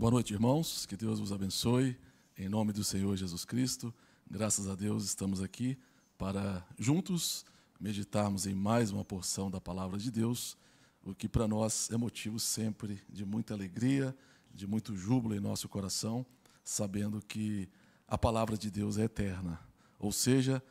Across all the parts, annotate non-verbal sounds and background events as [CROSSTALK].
Boa noite, irmãos. Que Deus vos abençoe. Em nome do Senhor Jesus Cristo, graças a Deus estamos aqui para juntos meditarmos em mais uma porção da palavra de Deus, o que para nós é motivo sempre de muita alegria, de muito júbilo em nosso coração, sabendo que a palavra de Deus é eterna. Ou seja,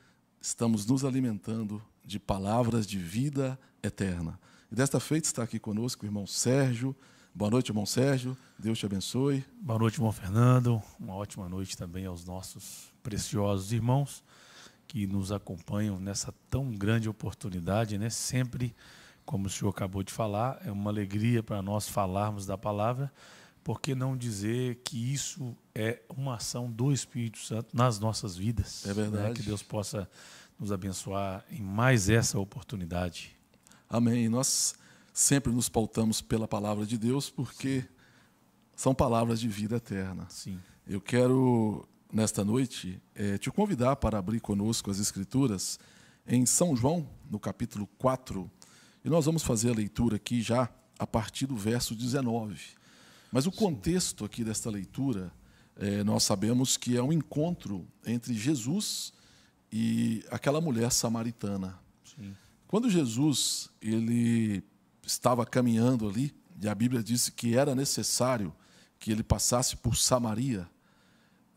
estamos nos alimentando de palavras de vida eterna. E desta feita está aqui conosco o irmão Sérgio, Boa noite, irmão Sérgio. Deus te abençoe. Boa noite, irmão Fernando. Uma ótima noite também aos nossos preciosos irmãos que nos acompanham nessa tão grande oportunidade, né? Sempre, como o senhor acabou de falar, é uma alegria para nós falarmos da palavra. Por que não dizer que isso é uma ação do Espírito Santo nas nossas vidas? É né? verdade. Né? Que Deus possa nos abençoar em mais essa oportunidade. Amém. Nós sempre nos pautamos pela palavra de Deus, porque são palavras de vida eterna. Sim. Eu quero, nesta noite, é, te convidar para abrir conosco as Escrituras em São João, no capítulo 4, e nós vamos fazer a leitura aqui já a partir do verso 19. Mas o Sim. contexto aqui desta leitura, é, nós sabemos que é um encontro entre Jesus e aquela mulher samaritana. Sim. Quando Jesus ele estava caminhando ali, e a Bíblia disse que era necessário que ele passasse por Samaria.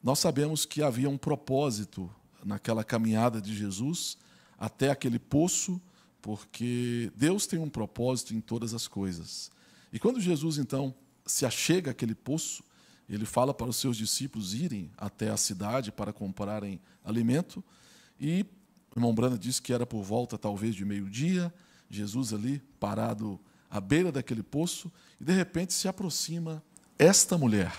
Nós sabemos que havia um propósito naquela caminhada de Jesus até aquele poço, porque Deus tem um propósito em todas as coisas. E quando Jesus então se achega àquele poço, ele fala para os seus discípulos irem até a cidade para comprarem alimento, e o irmão Brana disse que era por volta talvez de meio-dia, Jesus ali parado à beira daquele poço e de repente se aproxima esta mulher.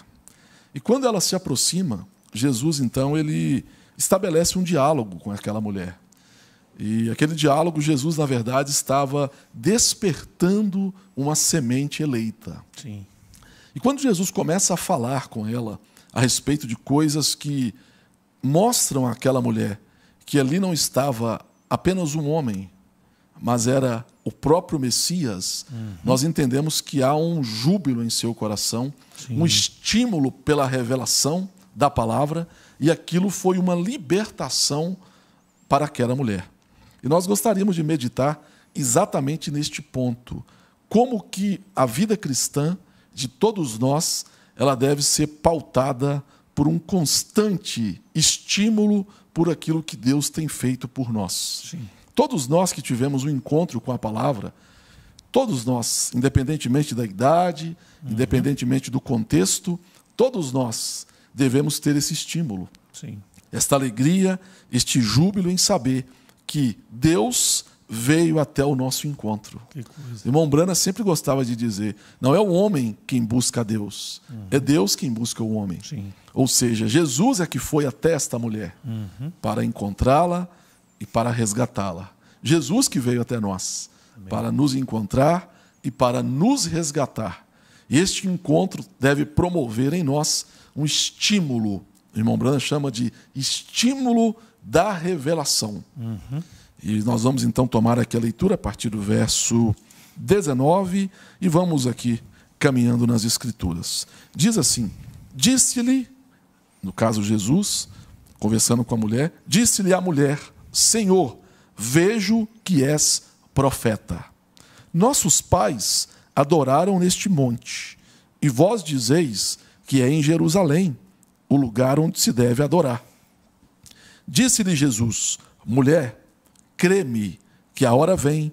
E quando ela se aproxima, Jesus então ele estabelece um diálogo com aquela mulher. E aquele diálogo, Jesus, na verdade, estava despertando uma semente eleita. Sim. E quando Jesus começa a falar com ela a respeito de coisas que mostram àquela mulher que ali não estava apenas um homem, mas era o próprio Messias, uhum. nós entendemos que há um júbilo em seu coração, Sim. um estímulo pela revelação da palavra, e aquilo foi uma libertação para aquela mulher. E nós gostaríamos de meditar exatamente neste ponto, como que a vida cristã de todos nós, ela deve ser pautada por um constante estímulo por aquilo que Deus tem feito por nós. Sim. Todos nós que tivemos um encontro com a palavra, todos nós, independentemente da idade, uhum. independentemente do contexto, todos nós devemos ter esse estímulo. Sim. Esta alegria, este júbilo em saber que Deus veio até o nosso encontro. Irmão Brana sempre gostava de dizer: não é o homem quem busca Deus, é uhum. é Deus quem busca o homem. Sim. Ou seja, Jesus é que foi até esta mulher uhum. para encontrá-la, e para resgatá-la. Jesus que veio até nós Amém. para nos encontrar e para nos resgatar. Este encontro deve promover em nós um estímulo, o irmão Brana chama de estímulo da revelação. Uhum. E nós vamos então tomar aqui a leitura a partir do verso 19 e vamos aqui caminhando nas Escrituras. Diz assim: Disse-lhe, no caso Jesus, conversando com a mulher, disse-lhe a mulher: Senhor, vejo que és profeta. Nossos pais adoraram neste monte, e vós dizeis que é em Jerusalém o lugar onde se deve adorar. Disse-lhe Jesus: Mulher, creme que a hora vem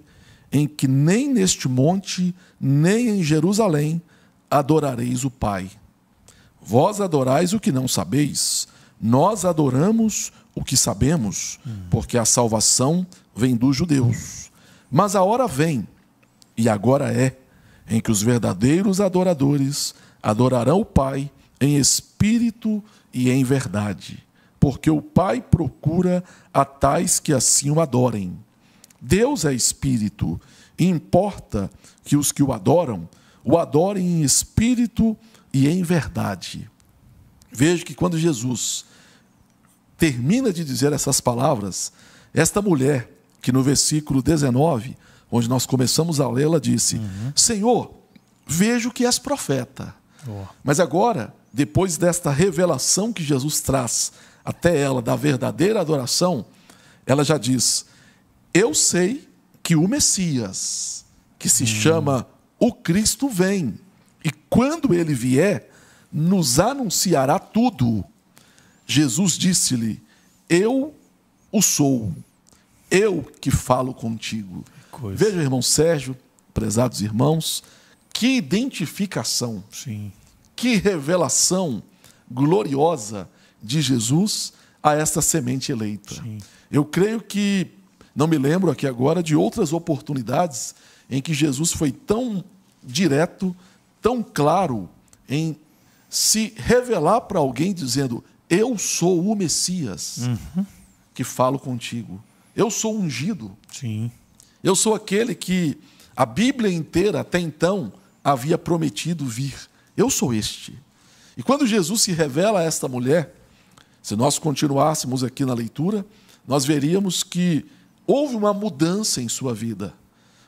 em que nem neste monte, nem em Jerusalém adorareis o Pai. Vós adorais o que não sabeis, nós adoramos o que sabemos, porque a salvação vem dos judeus. Mas a hora vem, e agora é, em que os verdadeiros adoradores adorarão o Pai em espírito e em verdade, porque o Pai procura a tais que assim o adorem. Deus é espírito, e importa que os que o adoram o adorem em espírito e em verdade. Veja que quando Jesus termina de dizer essas palavras, esta mulher, que no versículo 19, onde nós começamos a lê-la, disse: uhum. Senhor, vejo que és profeta. Oh. Mas agora, depois desta revelação que Jesus traz até ela da verdadeira adoração, ela já diz: Eu sei que o Messias, que se uhum. chama o Cristo, vem. E quando ele vier, nos anunciará tudo Jesus disse-lhe: Eu o sou, eu que falo contigo. Coisa. Veja, irmão Sérgio, prezados irmãos, que identificação, Sim. que revelação gloriosa de Jesus a esta semente eleita. Sim. Eu creio que, não me lembro aqui agora de outras oportunidades em que Jesus foi tão direto, tão claro em se revelar para alguém dizendo: eu sou o Messias uhum. que falo contigo. Eu sou ungido. Sim. Eu sou aquele que a Bíblia inteira até então havia prometido vir. Eu sou este. E quando Jesus se revela a esta mulher, se nós continuássemos aqui na leitura, nós veríamos que houve uma mudança em sua vida.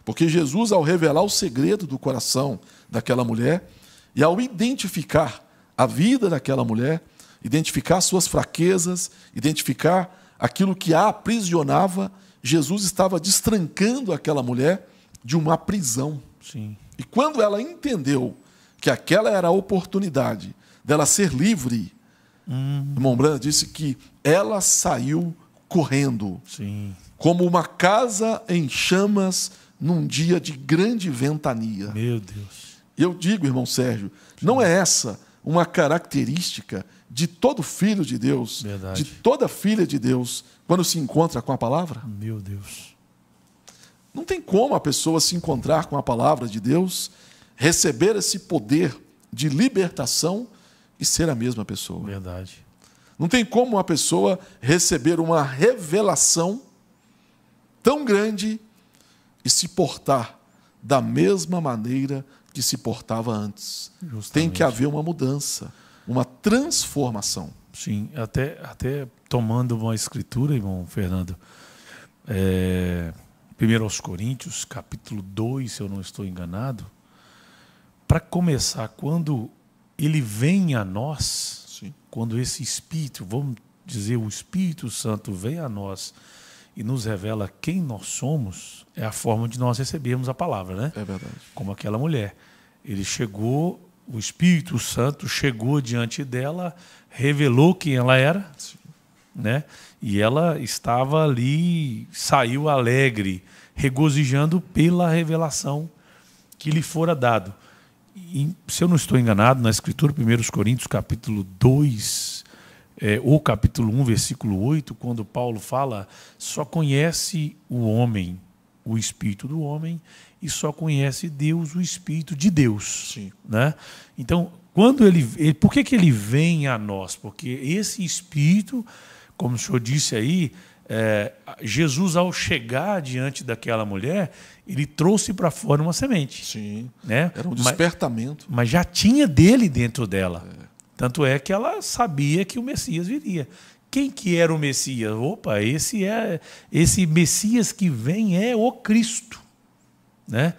Porque Jesus, ao revelar o segredo do coração daquela mulher e ao identificar a vida daquela mulher, identificar suas fraquezas, identificar aquilo que a aprisionava. Jesus estava destrancando aquela mulher de uma prisão. Sim. E quando ela entendeu que aquela era a oportunidade dela ser livre, hum. irmão Montblanc disse que ela saiu correndo, Sim. como uma casa em chamas num dia de grande ventania. Meu Deus. Eu digo, irmão Sérgio, Sim. não é essa uma característica de todo filho de Deus, Verdade. de toda filha de Deus, quando se encontra com a palavra? Meu Deus. Não tem como a pessoa se encontrar com a palavra de Deus, receber esse poder de libertação e ser a mesma pessoa. Verdade. Não tem como uma pessoa receber uma revelação tão grande e se portar da mesma maneira que se portava antes. Justamente. Tem que haver uma mudança uma transformação. Sim, até, até tomando uma escritura, irmão Fernando, é, primeiro aos Coríntios, capítulo 2, se eu não estou enganado, para começar, quando ele vem a nós, Sim. quando esse Espírito, vamos dizer, o Espírito Santo vem a nós e nos revela quem nós somos, é a forma de nós recebermos a palavra, né? É verdade. Como aquela mulher. Ele chegou o Espírito Santo chegou diante dela, revelou quem ela era, Sim. né? E ela estava ali, saiu alegre, regozijando pela revelação que lhe fora dado. E, se eu não estou enganado, na Escritura, 1 Coríntios, capítulo 2, é, ou capítulo 1, versículo 8, quando Paulo fala, só conhece o homem, o espírito do homem, e só conhece Deus, o Espírito de Deus. Sim. Né? Então, quando ele, ele, por que, que ele vem a nós? Porque esse Espírito, como o senhor disse aí, é, Jesus, ao chegar diante daquela mulher, ele trouxe para fora uma semente. Sim. Né? Era um despertamento. Mas, mas já tinha dele dentro dela. É. Tanto é que ela sabia que o Messias viria. Quem que era o Messias? Opa, esse é esse Messias que vem é o Cristo. Né?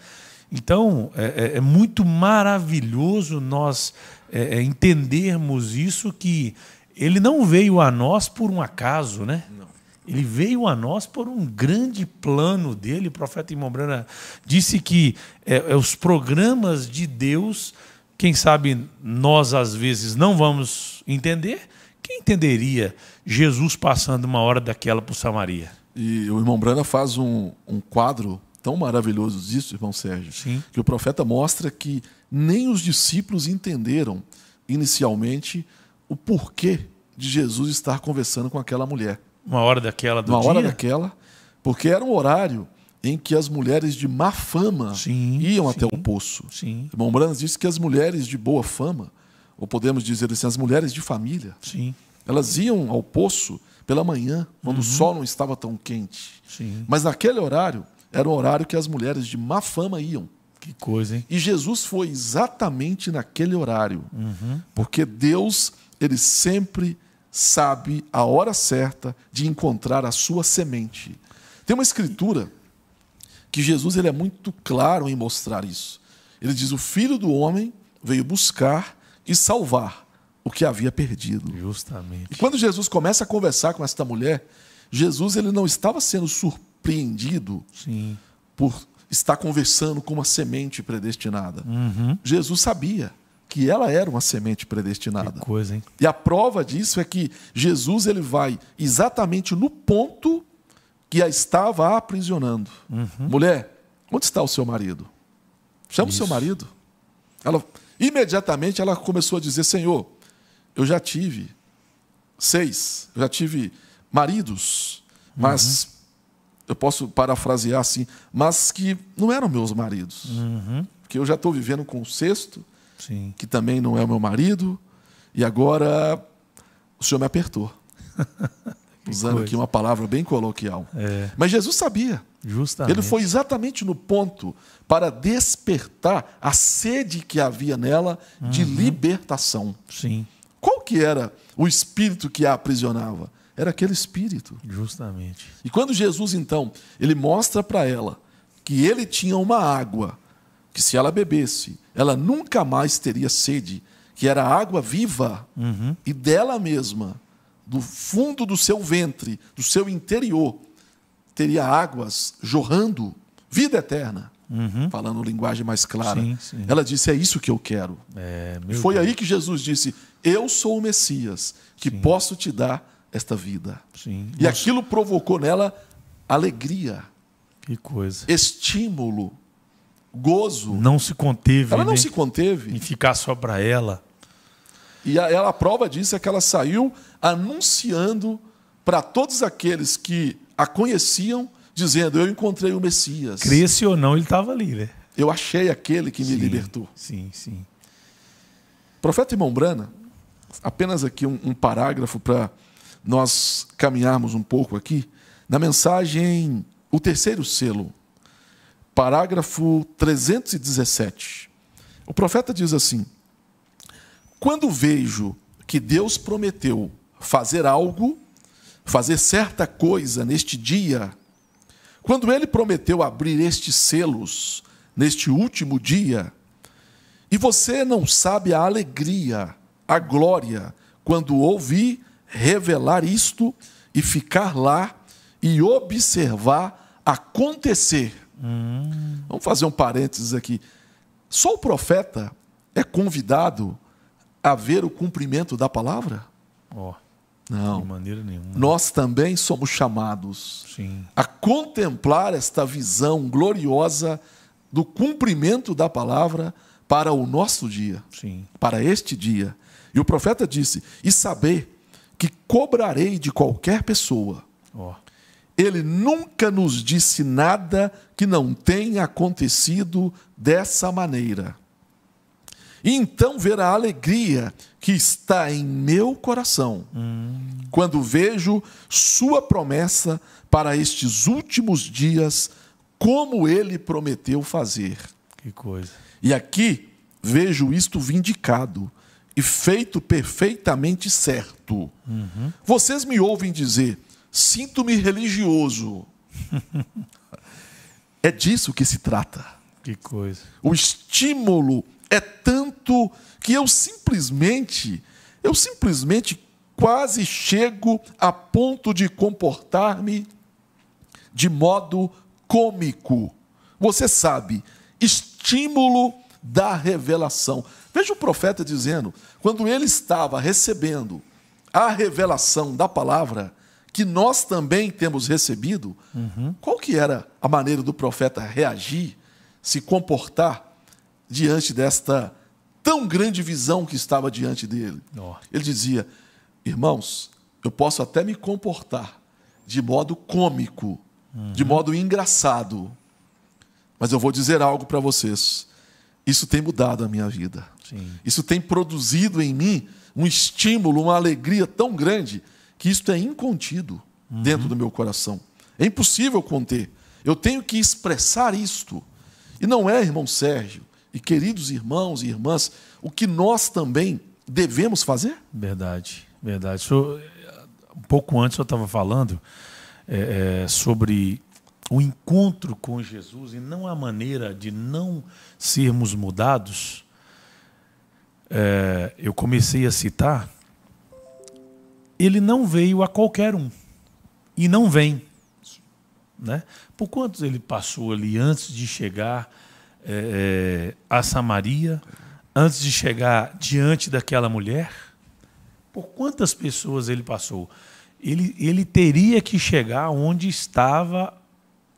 Então, é, é, é muito maravilhoso nós é, é, entendermos isso que ele não veio a nós por um acaso, né? Não. Ele veio a nós por um grande plano dele. O profeta Imombrana disse que é, é, os programas de Deus, quem sabe nós às vezes não vamos entender. Quem entenderia Jesus passando uma hora daquela por Samaria? E o irmão Brana faz um, um quadro tão maravilhosos isso, irmão Sérgio, Sim. que o profeta mostra que nem os discípulos entenderam inicialmente o porquê de Jesus estar conversando com aquela mulher. Uma hora daquela do Uma dia? Uma hora daquela, porque era um horário em que as mulheres de má fama sim, iam sim, até o poço. Sim. Irmão Brandes disse que as mulheres de boa fama, ou podemos dizer assim, as mulheres de família, sim. elas iam ao poço pela manhã, quando uhum. o sol não estava tão quente. Mas naquele horário, era o horário que as mulheres de má fama iam. Que coisa, hein? E Jesus foi exatamente naquele horário. Uhum. Porque Deus, ele sempre sabe a hora certa de encontrar a sua semente. Tem uma escritura que Jesus ele é muito claro em mostrar isso. Ele diz: "O filho do homem veio buscar e salvar o que havia perdido". Justamente. E quando Jesus começa a conversar com esta mulher, Jesus ele não estava sendo surpreso surpreendido Sim. por estar conversando com uma semente predestinada. Uhum. Jesus sabia que ela era uma semente predestinada. Que coisa, hein? E a prova disso é que Jesus ele vai exatamente no ponto que a estava aprisionando. Uhum. Mulher, onde está o seu marido? Chama Isso. o seu marido. Ela imediatamente ela começou a dizer: Senhor, eu já tive seis, eu já tive maridos, mas uhum eu posso parafrasear assim, mas que não eram meus maridos. Uhum. Porque eu já estou vivendo com o sexto, Sim. que também não é o meu marido, e agora o senhor me apertou. [LAUGHS] Usando coisa. aqui uma palavra bem coloquial. É. Mas Jesus sabia. Justamente. Ele foi exatamente no ponto para despertar a sede que havia nela de uhum. libertação. Sim. Qual que era o espírito que a aprisionava? Era aquele espírito. Justamente. E quando Jesus, então, ele mostra para ela que ele tinha uma água, que se ela bebesse, ela nunca mais teria sede, que era água viva uhum. e dela mesma, do fundo do seu ventre, do seu interior, teria águas jorrando, vida eterna. Uhum. Falando linguagem mais clara. Sim, sim. Ela disse: É isso que eu quero. É, Foi Deus. aí que Jesus disse: Eu sou o Messias, que sim. posso te dar esta vida. Sim. E Nossa. aquilo provocou nela alegria. Que coisa. Estímulo, gozo. Não se conteve. Ela né? não se conteve. Em ficar só para ela. E a, ela, a prova disso é que ela saiu anunciando para todos aqueles que a conheciam, dizendo: Eu encontrei o Messias. Cresce ou não, ele estava ali, né? Eu achei aquele que me sim, libertou. Sim, sim. Profeta Irmão Brana, apenas aqui um, um parágrafo para nós caminharmos um pouco aqui, na mensagem O Terceiro Selo, parágrafo 317. O profeta diz assim: Quando vejo que Deus prometeu fazer algo, fazer certa coisa neste dia, quando ele prometeu abrir estes selos neste último dia, e você não sabe a alegria, a glória, quando ouvi revelar isto e ficar lá e observar acontecer. Hum. Vamos fazer um parênteses aqui. Só o profeta é convidado a ver o cumprimento da palavra? Ó. Oh, Não. De maneira nenhuma. Nós também somos chamados Sim. a contemplar esta visão gloriosa do cumprimento da palavra para o nosso dia, Sim. para este dia. E o profeta disse: E saber que cobrarei de qualquer pessoa. Oh. Ele nunca nos disse nada que não tenha acontecido dessa maneira. E então verá a alegria que está em meu coração hum. quando vejo sua promessa para estes últimos dias, como ele prometeu fazer. Que coisa. E aqui vejo isto vindicado e feito perfeitamente certo. Uhum. Vocês me ouvem dizer, sinto-me religioso. [LAUGHS] é disso que se trata. Que coisa. O estímulo é tanto que eu simplesmente, eu simplesmente quase chego a ponto de comportar-me de modo cômico. Você sabe, estímulo da revelação. Veja o profeta dizendo, quando ele estava recebendo a revelação da palavra, que nós também temos recebido, uhum. qual que era a maneira do profeta reagir, se comportar diante desta tão grande visão que estava diante dele? Oh. Ele dizia: "Irmãos, eu posso até me comportar de modo cômico, uhum. de modo engraçado, mas eu vou dizer algo para vocês. Isso tem mudado a minha vida. Isso tem produzido em mim um estímulo, uma alegria tão grande que isso é incontido uhum. dentro do meu coração. É impossível conter. Eu tenho que expressar isto. E não é, irmão Sérgio, e queridos irmãos e irmãs, o que nós também devemos fazer? Verdade, verdade. um pouco antes eu estava falando é, é, sobre o encontro com Jesus e não a maneira de não sermos mudados é, eu comecei a citar, ele não veio a qualquer um. E não vem. Né? Por quantos ele passou ali antes de chegar é, a Samaria, antes de chegar diante daquela mulher? Por quantas pessoas ele passou? Ele, ele teria que chegar onde estava,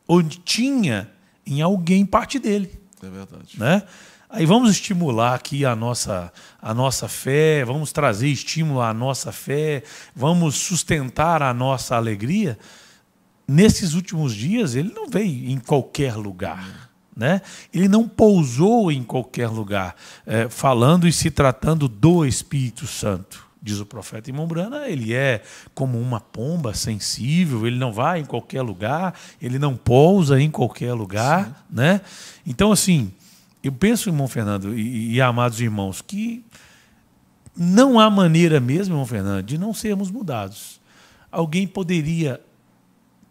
onde tinha em alguém parte dele. É verdade. Né? Aí vamos estimular aqui a nossa, a nossa fé, vamos trazer estímulo à nossa fé, vamos sustentar a nossa alegria. Nesses últimos dias, ele não veio em qualquer lugar. Né? Ele não pousou em qualquer lugar, é, falando e se tratando do Espírito Santo. Diz o profeta Imombrana, ele é como uma pomba sensível, ele não vai em qualquer lugar, ele não pousa em qualquer lugar. Né? Então, assim, eu penso, irmão Fernando e, e amados irmãos, que não há maneira mesmo, irmão Fernando, de não sermos mudados. Alguém poderia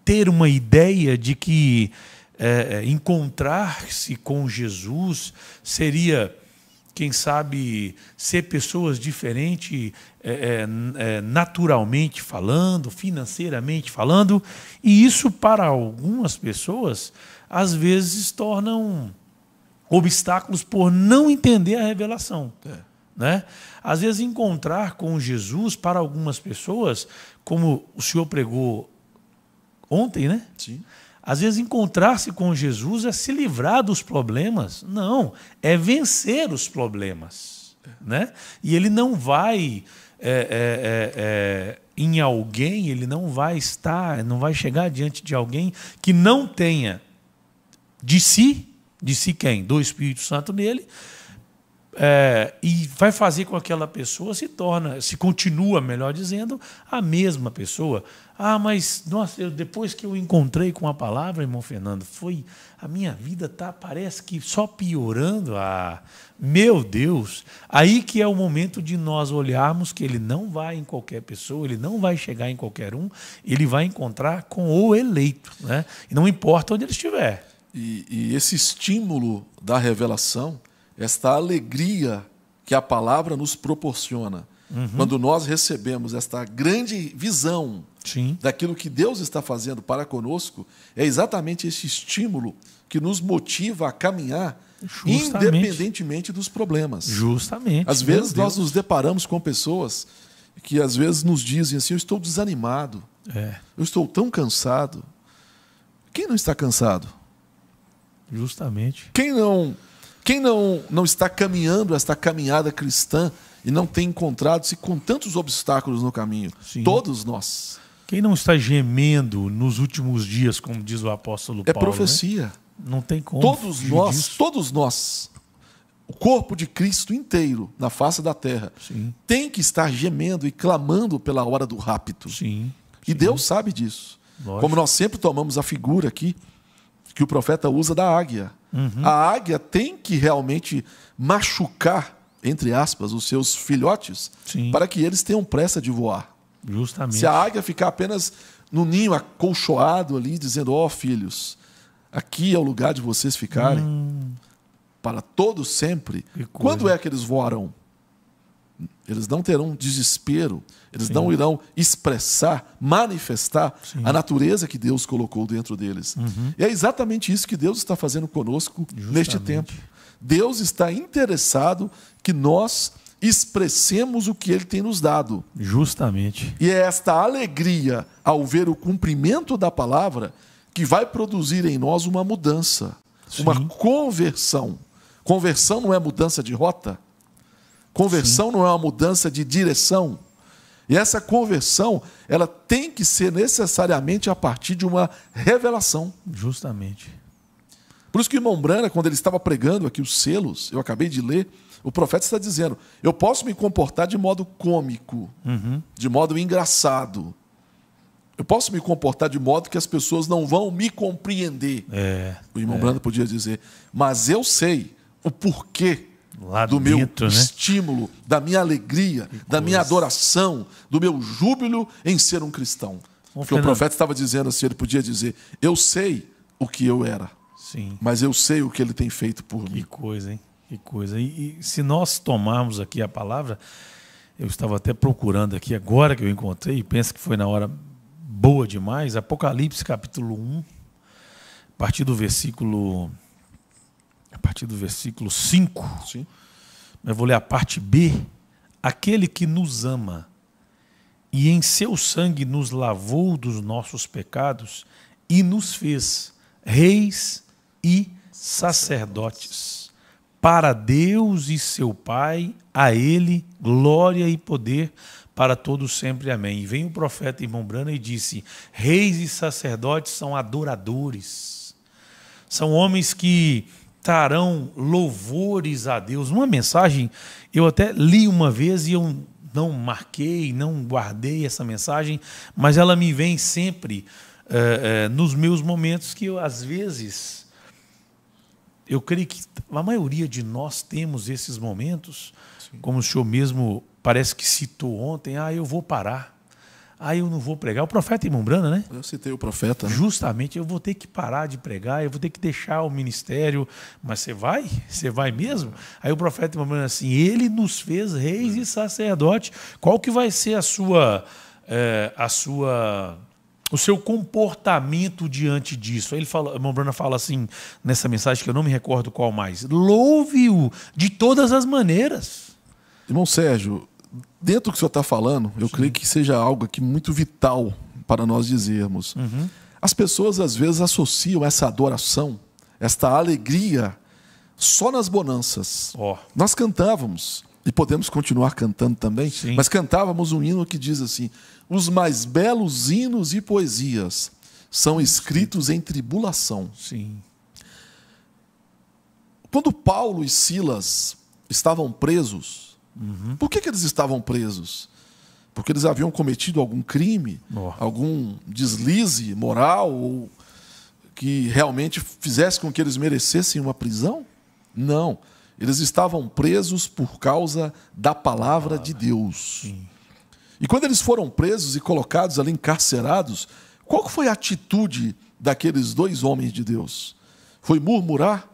ter uma ideia de que é, é encontrar-se com Jesus seria, quem sabe, ser pessoas diferentes é, é, é, naturalmente falando, financeiramente falando, e isso para algumas pessoas às vezes tornam obstáculos por não entender a revelação. É. Né? Às vezes, encontrar com Jesus, para algumas pessoas, como o senhor pregou ontem, né? Sim. Às vezes, encontrar-se com Jesus é se livrar dos problemas. Não, é vencer os problemas. É. Né? E ele não vai. É, é, é, é em alguém, ele não vai estar, não vai chegar diante de alguém que não tenha de si de si quem? Do Espírito Santo nele. É, e vai fazer com que aquela pessoa se torna, se continua, melhor dizendo, a mesma pessoa. Ah, mas nossa, eu, depois que eu encontrei com a palavra, irmão Fernando, foi a minha vida tá parece que só piorando. Ah, meu Deus! Aí que é o momento de nós olharmos que ele não vai em qualquer pessoa, ele não vai chegar em qualquer um, ele vai encontrar com o eleito, né? E não importa onde ele estiver. E, e esse estímulo da revelação, esta alegria que a palavra nos proporciona, uhum. quando nós recebemos esta grande visão Sim. daquilo que Deus está fazendo para conosco, é exatamente esse estímulo que nos motiva a caminhar Justamente. independentemente dos problemas. Justamente. Às vezes nós nos deparamos com pessoas que às vezes nos dizem assim: eu estou desanimado, é. eu estou tão cansado. Quem não está cansado? Justamente. Quem não, quem não, não está caminhando esta caminhada cristã e não tem encontrado-se com tantos obstáculos no caminho? Sim. Todos nós. Quem não está gemendo nos últimos dias, como diz o apóstolo é Paulo? É profecia. Né? Não tem como. Todos nós, disso. todos nós, o corpo de Cristo inteiro na face da terra, Sim. tem que estar gemendo e clamando pela hora do rapto. Sim. E Deus sabe disso. Lógico. Como nós sempre tomamos a figura aqui, que o profeta usa da águia. Uhum. A águia tem que realmente machucar, entre aspas, os seus filhotes Sim. para que eles tenham pressa de voar. Justamente. Se a águia ficar apenas no ninho acolchoado ali, dizendo: Ó oh, filhos, aqui é o lugar de vocês ficarem hum. para todo sempre, quando é que eles voarão? Eles não terão desespero, eles Sim. não irão expressar, manifestar Sim. a natureza que Deus colocou dentro deles. Uhum. E é exatamente isso que Deus está fazendo conosco Justamente. neste tempo. Deus está interessado que nós expressemos o que ele tem nos dado. Justamente. E é esta alegria ao ver o cumprimento da palavra que vai produzir em nós uma mudança, Sim. uma conversão. Conversão não é mudança de rota, Conversão Sim. não é uma mudança de direção. E essa conversão, ela tem que ser necessariamente a partir de uma revelação. Justamente. Por isso que o irmão Brana, quando ele estava pregando aqui os selos, eu acabei de ler, o profeta está dizendo: eu posso me comportar de modo cômico, uhum. de modo engraçado. Eu posso me comportar de modo que as pessoas não vão me compreender. É, o irmão é. podia dizer, mas eu sei o porquê Lá do dentro, meu né? estímulo, da minha alegria, que da coisa. minha adoração, do meu júbilo em ser um cristão. Bom, Porque Fernando. o profeta estava dizendo assim, ele podia dizer: Eu sei o que eu era, Sim. mas eu sei o que ele tem feito por que mim. Que coisa, hein? Que coisa. E, e se nós tomarmos aqui a palavra, eu estava até procurando aqui agora que eu encontrei, e penso que foi na hora boa demais, Apocalipse capítulo 1, a partir do versículo a partir do versículo 5. Sim. Eu vou ler a parte B. Aquele que nos ama e em seu sangue nos lavou dos nossos pecados e nos fez reis e sacerdotes. Para Deus e seu Pai, a Ele glória e poder para todos sempre. Amém. E vem o profeta irmão Brana e disse: Reis e sacerdotes são adoradores, são homens que cantarão louvores a Deus. Uma mensagem, eu até li uma vez e eu não marquei, não guardei essa mensagem, mas ela me vem sempre é, é, nos meus momentos que eu, às vezes, eu creio que a maioria de nós temos esses momentos, Sim. como o senhor mesmo parece que citou ontem, ah, eu vou parar. Aí eu não vou pregar. O profeta Irmão Brana, né? Eu citei o profeta. Justamente, eu vou ter que parar de pregar, eu vou ter que deixar o ministério. Mas você vai? Você vai mesmo? Aí o profeta Irmão Brana assim, ele nos fez reis e sacerdotes. Qual que vai ser a sua... É, a sua o seu comportamento diante disso. Ele fala, irmão Brana fala assim nessa mensagem que eu não me recordo qual mais. Louve-o de todas as maneiras. Irmão Sérgio, dentro do que o senhor está falando, eu Sim. creio que seja algo aqui muito vital para nós dizermos. Uhum. As pessoas às vezes associam essa adoração, esta alegria, só nas bonanças. Oh. Nós cantávamos, e podemos continuar cantando também, Sim. mas cantávamos um hino que diz assim: os mais belos hinos e poesias são escritos Sim. em tribulação. Sim. Quando Paulo e Silas estavam presos, Uhum. Por que, que eles estavam presos? Porque eles haviam cometido algum crime, oh. algum deslize moral ou que realmente fizesse com que eles merecessem uma prisão? Não. Eles estavam presos por causa da palavra de Deus. Sim. E quando eles foram presos e colocados ali encarcerados, qual foi a atitude daqueles dois homens de Deus? Foi murmurar?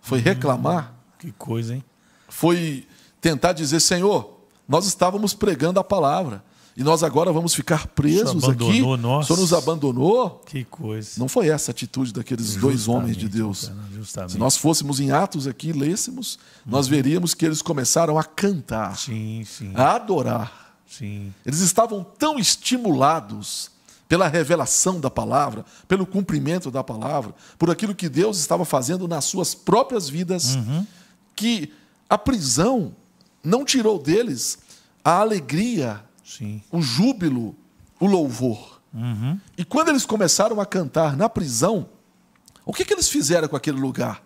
Foi hum, reclamar? Hum, que coisa, hein? Foi tentar dizer: Senhor, nós estávamos pregando a palavra. E nós agora vamos ficar presos aqui. Só O Senhor nos abandonou. Que coisa. Não foi essa a atitude daqueles justamente, dois homens de Deus. Justamente. Se nós fôssemos em Atos aqui e lêssemos, nós uhum. veríamos que eles começaram a cantar, sim, sim. a adorar. Sim. Eles estavam tão estimulados pela revelação da palavra, pelo cumprimento da palavra, por aquilo que Deus estava fazendo nas suas próprias vidas, uhum. que a prisão não tirou deles a alegria, Sim. o júbilo, o louvor. Uhum. E quando eles começaram a cantar na prisão, o que, que eles fizeram com aquele lugar?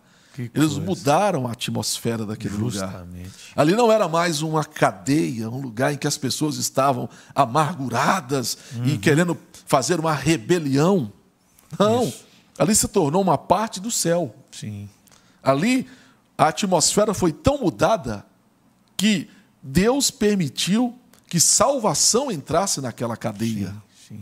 eles mudaram a atmosfera daquele Justamente. lugar. Ali não era mais uma cadeia, um lugar em que as pessoas estavam amarguradas uhum. e querendo fazer uma rebelião. Não. Isso. Ali se tornou uma parte do céu. Sim. Ali a atmosfera foi tão mudada que Deus permitiu que salvação entrasse naquela cadeia. Sim, sim.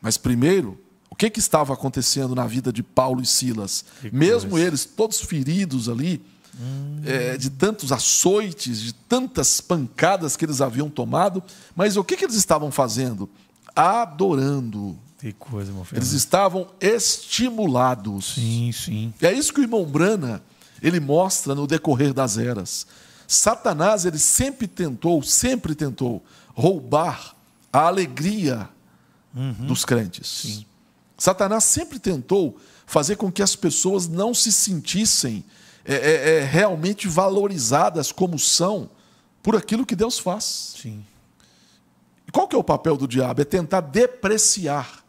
Mas primeiro, o que, que, estava acontecendo na vida de Paulo e Silas? Que Mesmo coisa. eles todos feridos ali, hum. é, de tantos açoites, de tantas pancadas que eles haviam tomado, mas o que, que eles estavam fazendo? Adorando. Que coisa, meu filho. Eles estavam estimulados. Sim, sim. E é isso que o irmão Brana ele mostra no decorrer das eras. Satanás, ele sempre tentou, sempre tentou roubar a alegria uhum. dos crentes. Sim. Satanás sempre tentou fazer com que as pessoas não se sentissem é, é, é realmente valorizadas como são por aquilo que Deus faz. Sim. Qual que é o papel do diabo? É tentar depreciar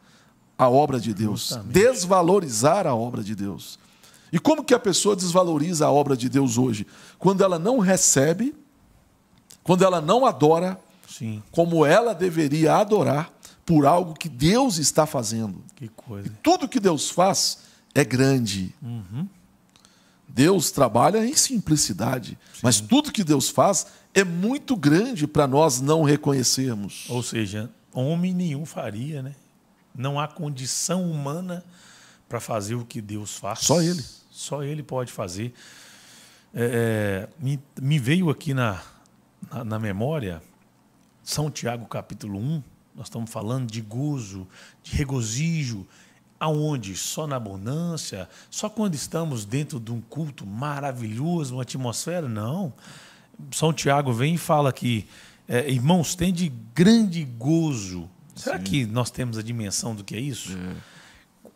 a obra de Deus, Justamente. desvalorizar a obra de Deus. E como que a pessoa desvaloriza a obra de Deus hoje? quando ela não recebe, quando ela não adora, Sim. como ela deveria adorar por algo que Deus está fazendo. Que coisa. E tudo que Deus faz é grande. Uhum. Deus trabalha em simplicidade, Sim. mas tudo que Deus faz é muito grande para nós não reconhecermos. Ou seja, homem nenhum faria, né? Não há condição humana para fazer o que Deus faz. Só ele. Só ele pode fazer. É, é, me, me, veio aqui na, na, na, memória São Tiago capítulo 1, nós estamos falando de gozo, de regozijo, aonde? Só na abundância? Só quando estamos dentro de um culto maravilhoso, uma atmosfera? Não. São Tiago vem e fala que, é, irmãos, tem de grande gozo. Será Sim. que nós temos a dimensão do que é isso? É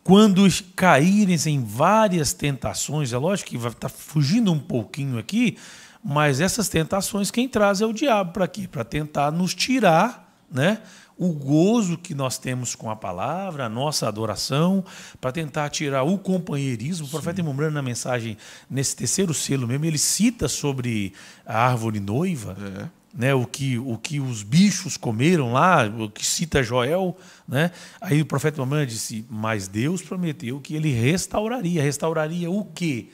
quando caírem em várias tentações, é lógico que vai estar tá fugindo um pouquinho aqui, mas essas tentações quem traz é o diabo para aqui, Para tentar nos tirar, né? O gozo que nós temos com a palavra, a nossa adoração, para tentar tirar o companheirismo. O profeta Imumbrano, na mensagem, nesse terceiro selo mesmo, ele cita sobre a árvore noiva. É né, o, que, o que os bichos comeram lá, o que cita Joel, né? Aí o profeta Mamãe disse: Mas Deus prometeu que ele restauraria. Restauraria o quê?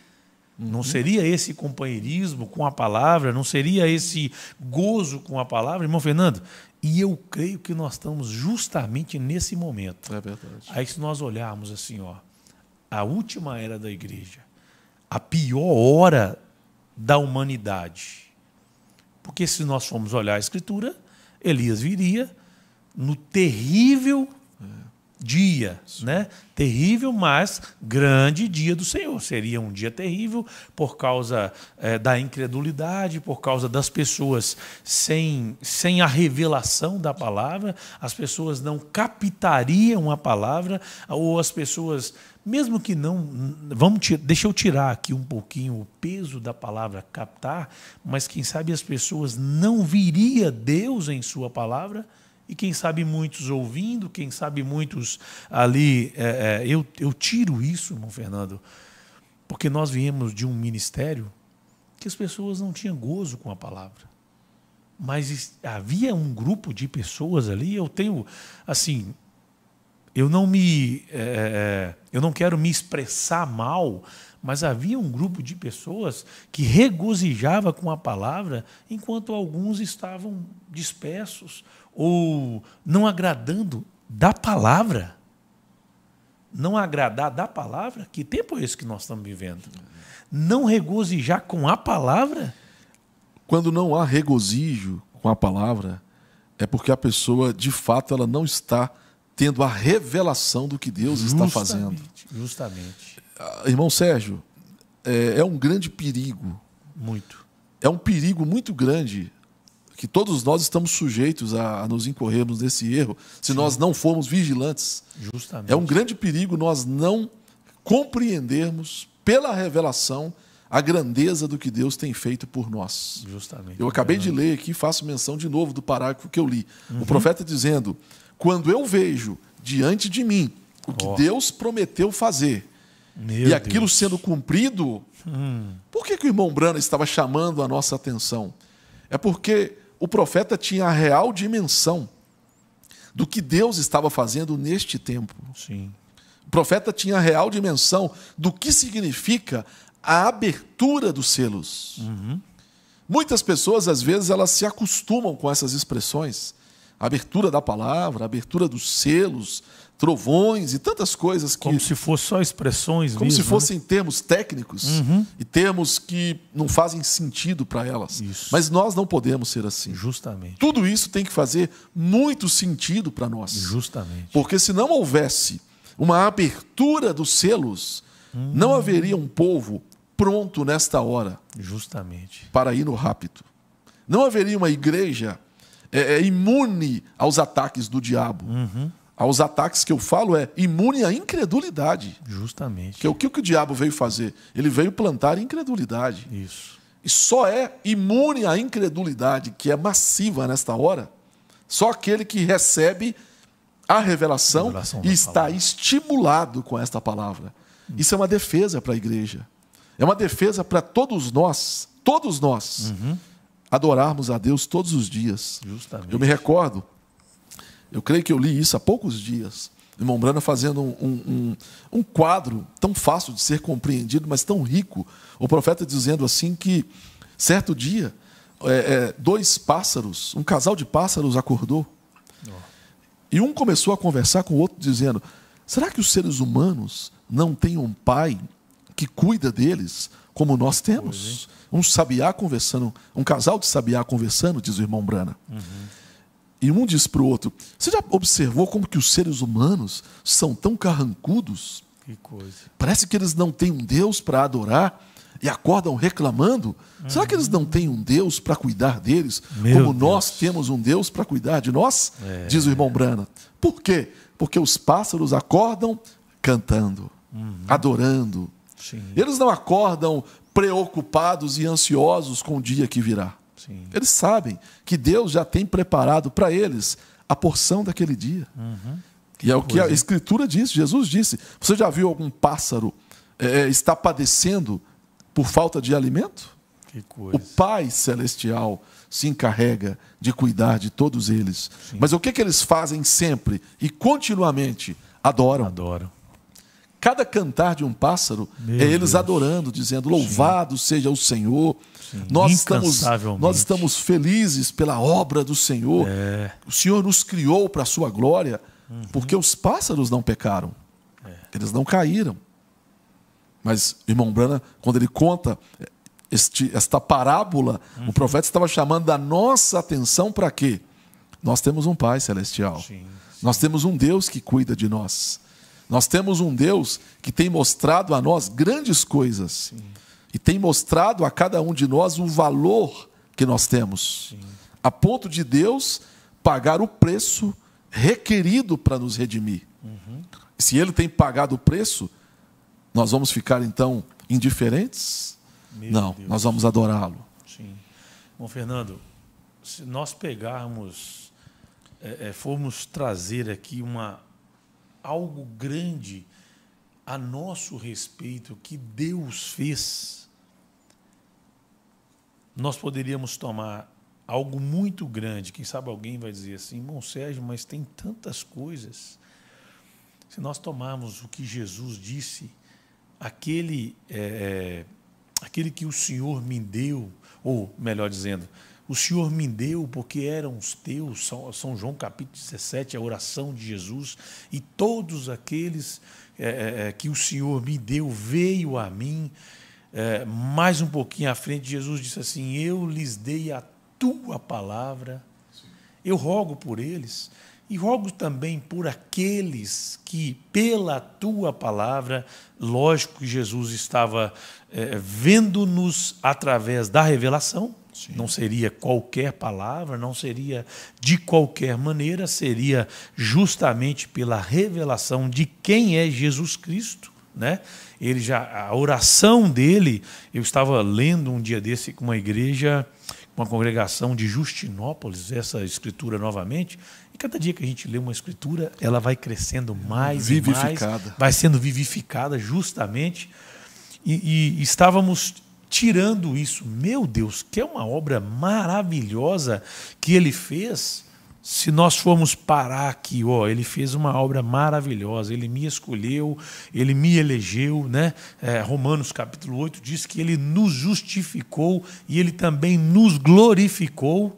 Não uhum. seria esse companheirismo com a palavra, não seria esse gozo com a palavra, irmão Fernando? E eu creio que nós estamos justamente nesse momento. É verdade. Aí, se nós olharmos assim, ó, a última era da igreja, a pior hora da humanidade porque se nós formos olhar a Escritura, Elias viria no terrível dia, né? Terrível, mas grande dia do Senhor. Seria um dia terrível por causa é, da incredulidade, por causa das pessoas sem, sem a revelação da palavra, as pessoas não captariam a palavra, ou as pessoas mesmo que não, vamos deixa eu tirar aqui um pouquinho o peso da palavra captar, mas quem sabe as pessoas não viria Deus em sua palavra e quem sabe muitos ouvindo, quem sabe muitos ali, é, é, eu, eu tiro isso, irmão Fernando, porque nós viemos de um ministério que as pessoas não tinham gozo com a palavra mas havia um grupo de pessoas ali. Eu tenho, assim, eu não me, é, é, é, eu não quero me expressar mal, mas havia um grupo de pessoas que regozijava com a palavra, enquanto alguns estavam dispersos ou não agradando da palavra. Não agradar da palavra? Que tempo é esse que nós estamos vivendo? Não regozijar com a palavra? Quando não há regozijo com a palavra, é porque a pessoa, de fato, ela não está tendo a revelação do que Deus justamente, está fazendo. Justamente. Ah, irmão Sérgio, é, é um grande perigo. Muito. É um perigo muito grande que todos nós estamos sujeitos a, nos incorrermos nesse erro se Sim. nós não formos vigilantes. Justamente. É um grande perigo nós não compreendermos pela revelação a grandeza do que Deus tem feito por nós. Justamente. Eu acabei é de ler aqui, faço menção de novo do parágrafo que eu li. Uhum. O profeta dizendo: quando eu vejo diante de mim o que oh. Deus prometeu fazer Meu e aquilo Deus. sendo cumprido, hum. por que, que o irmão Brana estava chamando a nossa atenção? É porque o profeta tinha a real dimensão do que Deus estava fazendo neste tempo. Sim. O profeta tinha a real dimensão do que significa a abertura dos selos. Uhum. Muitas pessoas, às vezes, elas se acostumam com essas expressões abertura da palavra, abertura dos selos, trovões e tantas coisas que. Como se fossem só expressões Como mesmo, se né? fossem né? termos técnicos uhum. e termos que não fazem sentido para elas. Isso. Mas nós não podemos ser assim. Justamente. Tudo isso tem que fazer muito sentido para nós. Justamente. Porque se não houvesse uma abertura dos selos, uhum. não haveria um povo pronto nesta hora. Justamente. Para ir no rápido. Não haveria uma igreja é, é imune aos ataques do diabo. Uhum. Aos ataques que eu falo é imune à incredulidade. Justamente. Que é o que, o que o diabo veio fazer? Ele veio plantar incredulidade. Isso. E só é imune à incredulidade, que é massiva nesta hora, só aquele que recebe a revelação, a revelação e está palavra. estimulado com esta palavra. Hum. Isso é uma defesa para a igreja. É uma defesa para todos nós, todos nós, uhum adorarmos a Deus todos os dias. Justamente. Eu me recordo, eu creio que eu li isso há poucos dias, irmão Brana fazendo um, um, um, quadro tão fácil de ser compreendido, mas tão rico. O profeta dizendo assim que, certo dia, é, é, dois pássaros, um casal de pássaros acordou. Oh. E um começou a conversar com o outro, dizendo: será que os seres humanos não têm um pai que cuida deles? como nós temos. Uhum. Um sabiá conversando, um casal de sabiá conversando, diz o irmão Brana. Uhum. E um diz para o outro: Você já observou como que os seres humanos são tão carrancudos? Que coisa. Parece que eles não têm um Deus para adorar e acordam reclamando. Uhum. Será que eles não têm um Deus para cuidar deles? Meu como Deus. nós temos um Deus para cuidar de nós? É. Diz o irmão Brana. Por quê? Porque os pássaros acordam cantando, uhum. adorando, Sim. Eles não acordam preocupados e ansiosos com o dia que virá. Sim. Eles sabem que Deus já tem preparado para eles a porção daquele dia. Uhum. E é o que a é. Escritura diz, Jesus disse. Você já viu algum pássaro é, é estar padecendo por falta de alimento? O Pai Celestial se encarrega de cuidar de todos eles. Sim. Mas o que, que eles fazem sempre e continuamente? Adoram. Adoram. Cada cantar de um pássaro é Meu é Deus. eles adorando, dizendo: Louvado Sim. seja o Senhor. Nós estamos, nós estamos felizes pela obra do Senhor. É. O Senhor nos criou para a sua glória, uhum. porque os pássaros não pecaram. É. Eles não caíram. Mas irmão Brana, quando ele conta este, esta parábola, uhum. o profeta estava chamando a nossa atenção para quê? Nós temos um Pai celestial. Sim, sim. Nós temos um Deus que cuida de nós. Nós temos um Deus que tem mostrado a nós grandes coisas Sim. e tem mostrado a cada um de nós o valor que nós temos, Sim. a ponto de Deus pagar o preço requerido para nos redimir. Uhum. Se Ele tem pagado o preço, nós vamos ficar então indiferentes? Meu Não, Deus. nós vamos adorá-lo. Sim. Bom, Fernando, se nós pegarmos, é, é, formos trazer aqui uma, algo grande a nosso respeito que Deus fez, nós poderíamos tomar algo muito grande. Quem sabe alguém vai dizer assim, irmão Sérgio, mas tem tantas coisas. Se nós tomarmos o que Jesus disse, aquele, é, aquele que o Senhor me deu, ou melhor dizendo, o Senhor me deu porque eram os teus. São, João capítulo 17, a oração de Jesus. E todos aqueles é, é, é, que o Senhor me deu veio a mim. É, mais um pouquinho à frente, Jesus disse assim: Eu lhes dei a tua palavra, eu rogo por eles, e rogo também por aqueles que, pela tua palavra, lógico que Jesus estava é, vendo-nos através da revelação, Sim. Não seria qualquer palavra, não seria de qualquer maneira, seria justamente pela revelação de quem é Jesus Cristo, né? Ele já a oração dele, eu estava lendo um dia desse com uma igreja, uma congregação de Justinópolis, essa escritura novamente, e cada dia que a gente lê uma escritura, ela vai crescendo mais vivificada. e mais, vai sendo vivificada justamente. e, e estávamos Tirando isso, meu Deus, que é uma obra maravilhosa que ele fez. Se nós formos parar aqui, ó, ele fez uma obra maravilhosa, ele me escolheu, ele me elegeu, né? É, Romanos capítulo 8 diz que ele nos justificou e ele também nos glorificou.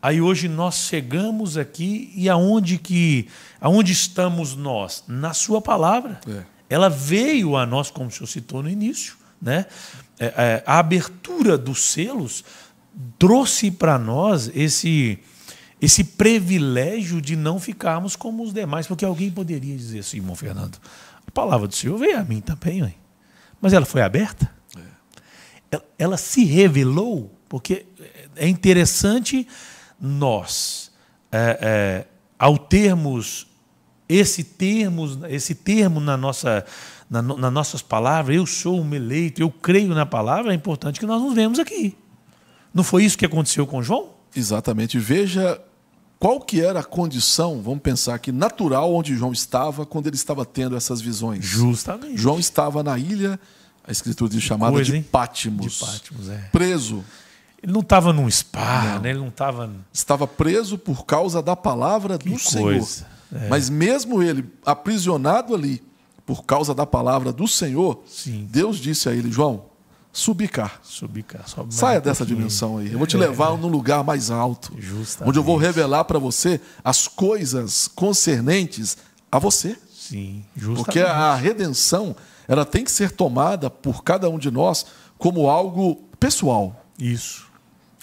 Aí hoje nós chegamos aqui e aonde que, aonde estamos nós? Na sua palavra. É. Ela veio a nós como o senhor citou no início né? É, é, a abertura dos selos trouxe para nós esse esse privilégio de não ficarmos como os demais, porque alguém poderia dizer assim, irmão Fernando, a palavra do Senhor veio a mim também, hein? mas ela foi aberta, é. ela, ela se revelou, porque é interessante nós, é, é, ao termos esse termo, esse termo na nossa na, nas nossas palavras, eu sou um eleito, eu creio na palavra, é importante que nós nos vemos aqui. Não foi isso que aconteceu com João? Exatamente. Veja qual que era a condição, vamos pensar aqui, natural onde João estava quando ele estava tendo essas visões. Justamente. João estava na ilha, a escritura diz chamada coisa, de Pátimos. De Pátimos, é. Preso. Ele não estava num spa, não. Né? ele não estava. Estava preso por causa da palavra que do coisa. Senhor. É. Mas mesmo ele aprisionado ali, por causa da palavra do Senhor, Sim. Deus disse a ele, João, subicar. Subicar. Saia um dessa dimensão aí. Eu vou te levar é. num lugar mais alto. Justamente. Onde eu vou revelar para você as coisas concernentes a você. Sim, justamente. Porque a redenção, ela tem que ser tomada por cada um de nós como algo pessoal. Isso.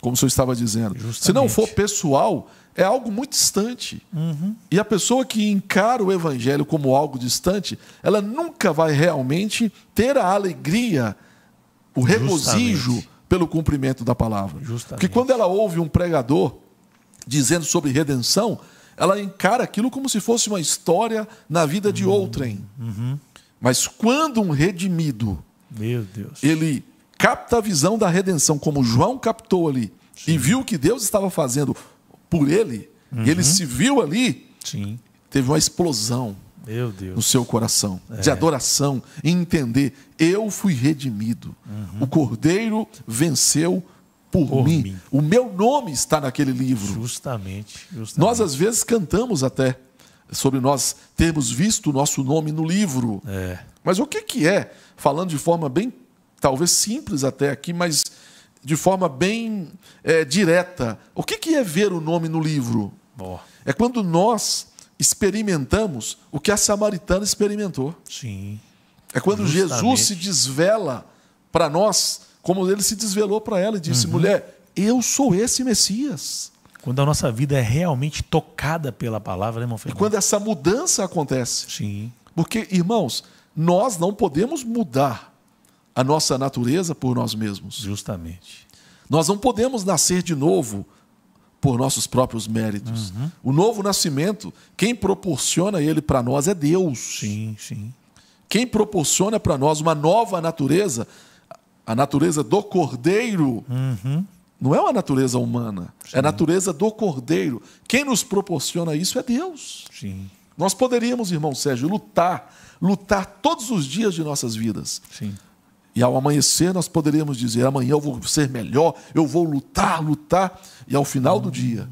Como o senhor estava dizendo. Justamente. Se não for pessoal, é algo muito distante. Uhum. E a pessoa que encara o evangelho como algo distante, ela nunca vai realmente ter a alegria, o regozijo Justamente. pelo cumprimento da palavra. Justamente. Porque quando ela ouve um pregador dizendo sobre redenção, ela encara aquilo como se fosse uma história na vida de uhum. outrem. Uhum. Mas quando um redimido, ele capta a visão da redenção como João captou ali Sim. e viu o que Deus estava fazendo por ele, uhum. e ele uhum. se viu ali, Sim. teve uma explosão no seu coração é. de adoração e entender: eu fui redimido, uhum. o Cordeiro venceu por, por mim. mim. o meu nome está naquele livro. Justamente, justamente. Nós às vezes cantamos até sobre nós termos visto o nosso nome no livro. É. Mas o que, que é, falando de forma bem, talvez simples até aqui, mas de forma bem é, direta. O que, que é ver o nome no livro? Oh. É quando nós experimentamos o que a samaritana experimentou. Sim. É quando Justamente. Jesus se desvela para nós, como ele se desvelou para ela e disse: uhum. mulher, eu sou esse Messias. Quando a nossa vida é realmente tocada pela palavra, né, irmão Fernando? E quando essa mudança acontece. Sim. Porque, irmãos, nós não podemos mudar a nossa natureza por nós mesmos. Justamente. Nós não podemos nascer de novo por nossos próprios méritos. Uhum. O novo nascimento, quem proporciona ele para nós é Deus. Sim, sim. Quem proporciona para nós uma nova natureza, a natureza do Cordeiro, uhum. não é uma natureza humana, é sim. é a natureza do Cordeiro. Quem nos proporciona isso é Deus. Sim. Nós poderíamos, irmão Sérgio, lutar, lutar todos os dias de nossas vidas. Sim e ao amanhecer nós poderíamos dizer: amanhã eu vou ser melhor, eu vou lutar, lutar. E ao final do dia,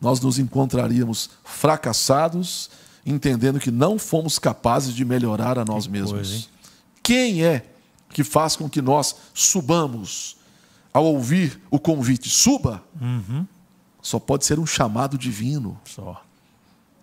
nós nos encontraríamos fracassados, entendendo que não fomos capazes de melhorar a nós mesmos. Quem é que faz com que nós subamos ao ouvir o convite? Suba! Uhum. Só pode ser um chamado divino. Só.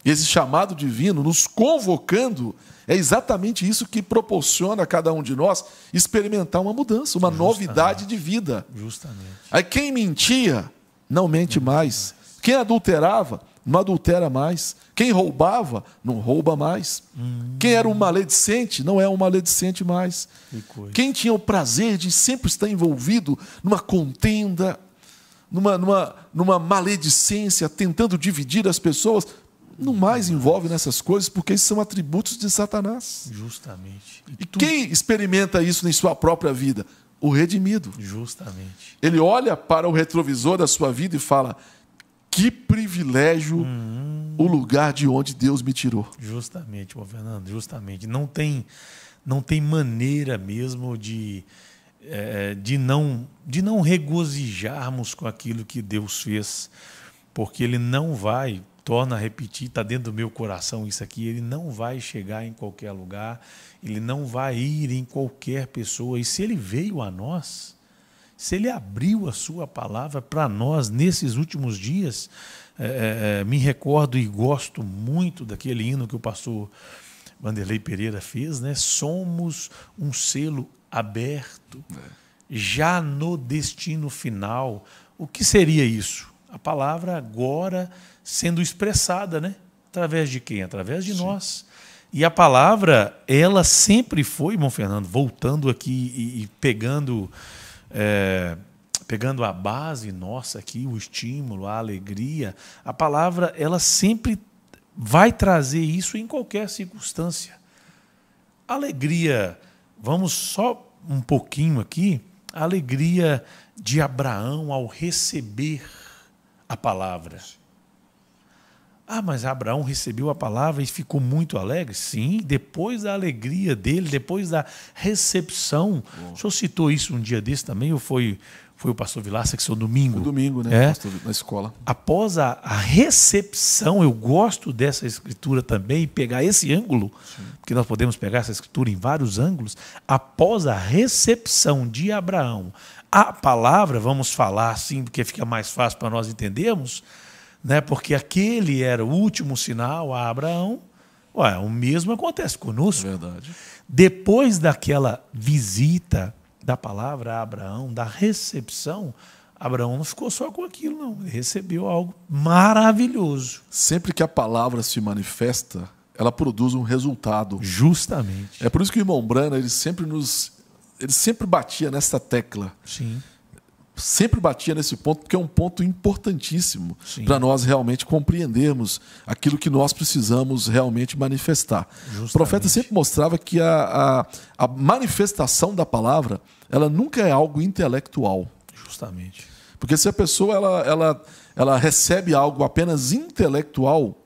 E esse chamado divino nos convocando é exatamente isso que proporciona a cada um de nós experimentar uma mudança, uma Justamente. novidade de vida. Justamente. Aí quem mentia não mente mais. Quem adulterava não adultera mais. Quem roubava não rouba mais. Hum. Quem era um maledicente não é um maledicente mais. Que quem tinha o prazer de sempre estar envolvido numa contenda, numa, numa, numa maledicência, tentando dividir as pessoas, não mais envolve nessas coisas, porque esses são atributos de Satanás. Justamente. E, e tu... quem experimenta isso em sua própria vida? O redimido. Justamente. Ele olha para o retrovisor da sua vida e fala: que privilégio uhum. o lugar de onde Deus me tirou. Justamente, bom, Fernando, justamente. Não tem, não tem maneira mesmo de. É, é de não de não regozijarmos com aquilo que Deus fez, porque Ele não vai torna a repetir, está dentro do meu coração isso aqui, ele não vai chegar em qualquer lugar, ele não vai ir em qualquer pessoa. E se ele veio a nós, se ele abriu a sua palavra para nós nesses últimos dias, é, é, é, me recordo e gosto muito daquele hino que o pastor Vanderlei Pereira fez, né? Somos um selo aberto, é. já no destino final. O que seria isso? a palavra agora sendo expressada, né? Através de quem? Através de Sim. nós. E a palavra, ela sempre foi, irmão Fernando, voltando aqui e, e pegando, é, pegando a base nossa aqui, o estímulo, a alegria, a palavra, ela sempre vai trazer isso em qualquer circunstância. Alegria, vamos só um pouquinho aqui, a alegria de Abraão ao receber a palavra. Ah, mas Abraão recebeu a palavra e ficou muito alegre? Sim, depois da alegria dele, depois da recepção. Bom. O senhor citou isso um dia desse também, ou foi, foi o pastor Vilaça que seu domingo? O domingo, né? É. Pastor, na escola. Após a, a, recepção, eu gosto dessa escritura também, pegar esse ângulo, Sim. porque nós podemos pegar essa escritura em vários ângulos. Após a recepção de Abraão, a palavra, vamos falar assim, porque fica mais fácil para nós entendermos, né? porque aquele era o último sinal a Abraão. Ué, o mesmo acontece conosco. É verdade. Depois daquela visita da palavra a Abraão, da recepção, Abraão não ficou só com aquilo, não. Ele recebeu algo maravilhoso. Sempre que a palavra se manifesta, ela produz um resultado. Justamente. É por isso que o irmão Brana ele sempre nos ele sempre batia nessa tecla. Sim. Sempre batia nesse ponto, porque é um ponto importantíssimo para nós realmente compreendermos aquilo que nós precisamos realmente manifestar. Justamente. O profeta sempre mostrava que a, a, a manifestação da palavra ela nunca é algo intelectual. Justamente. Porque se a pessoa ela, ela, ela recebe algo apenas intelectual,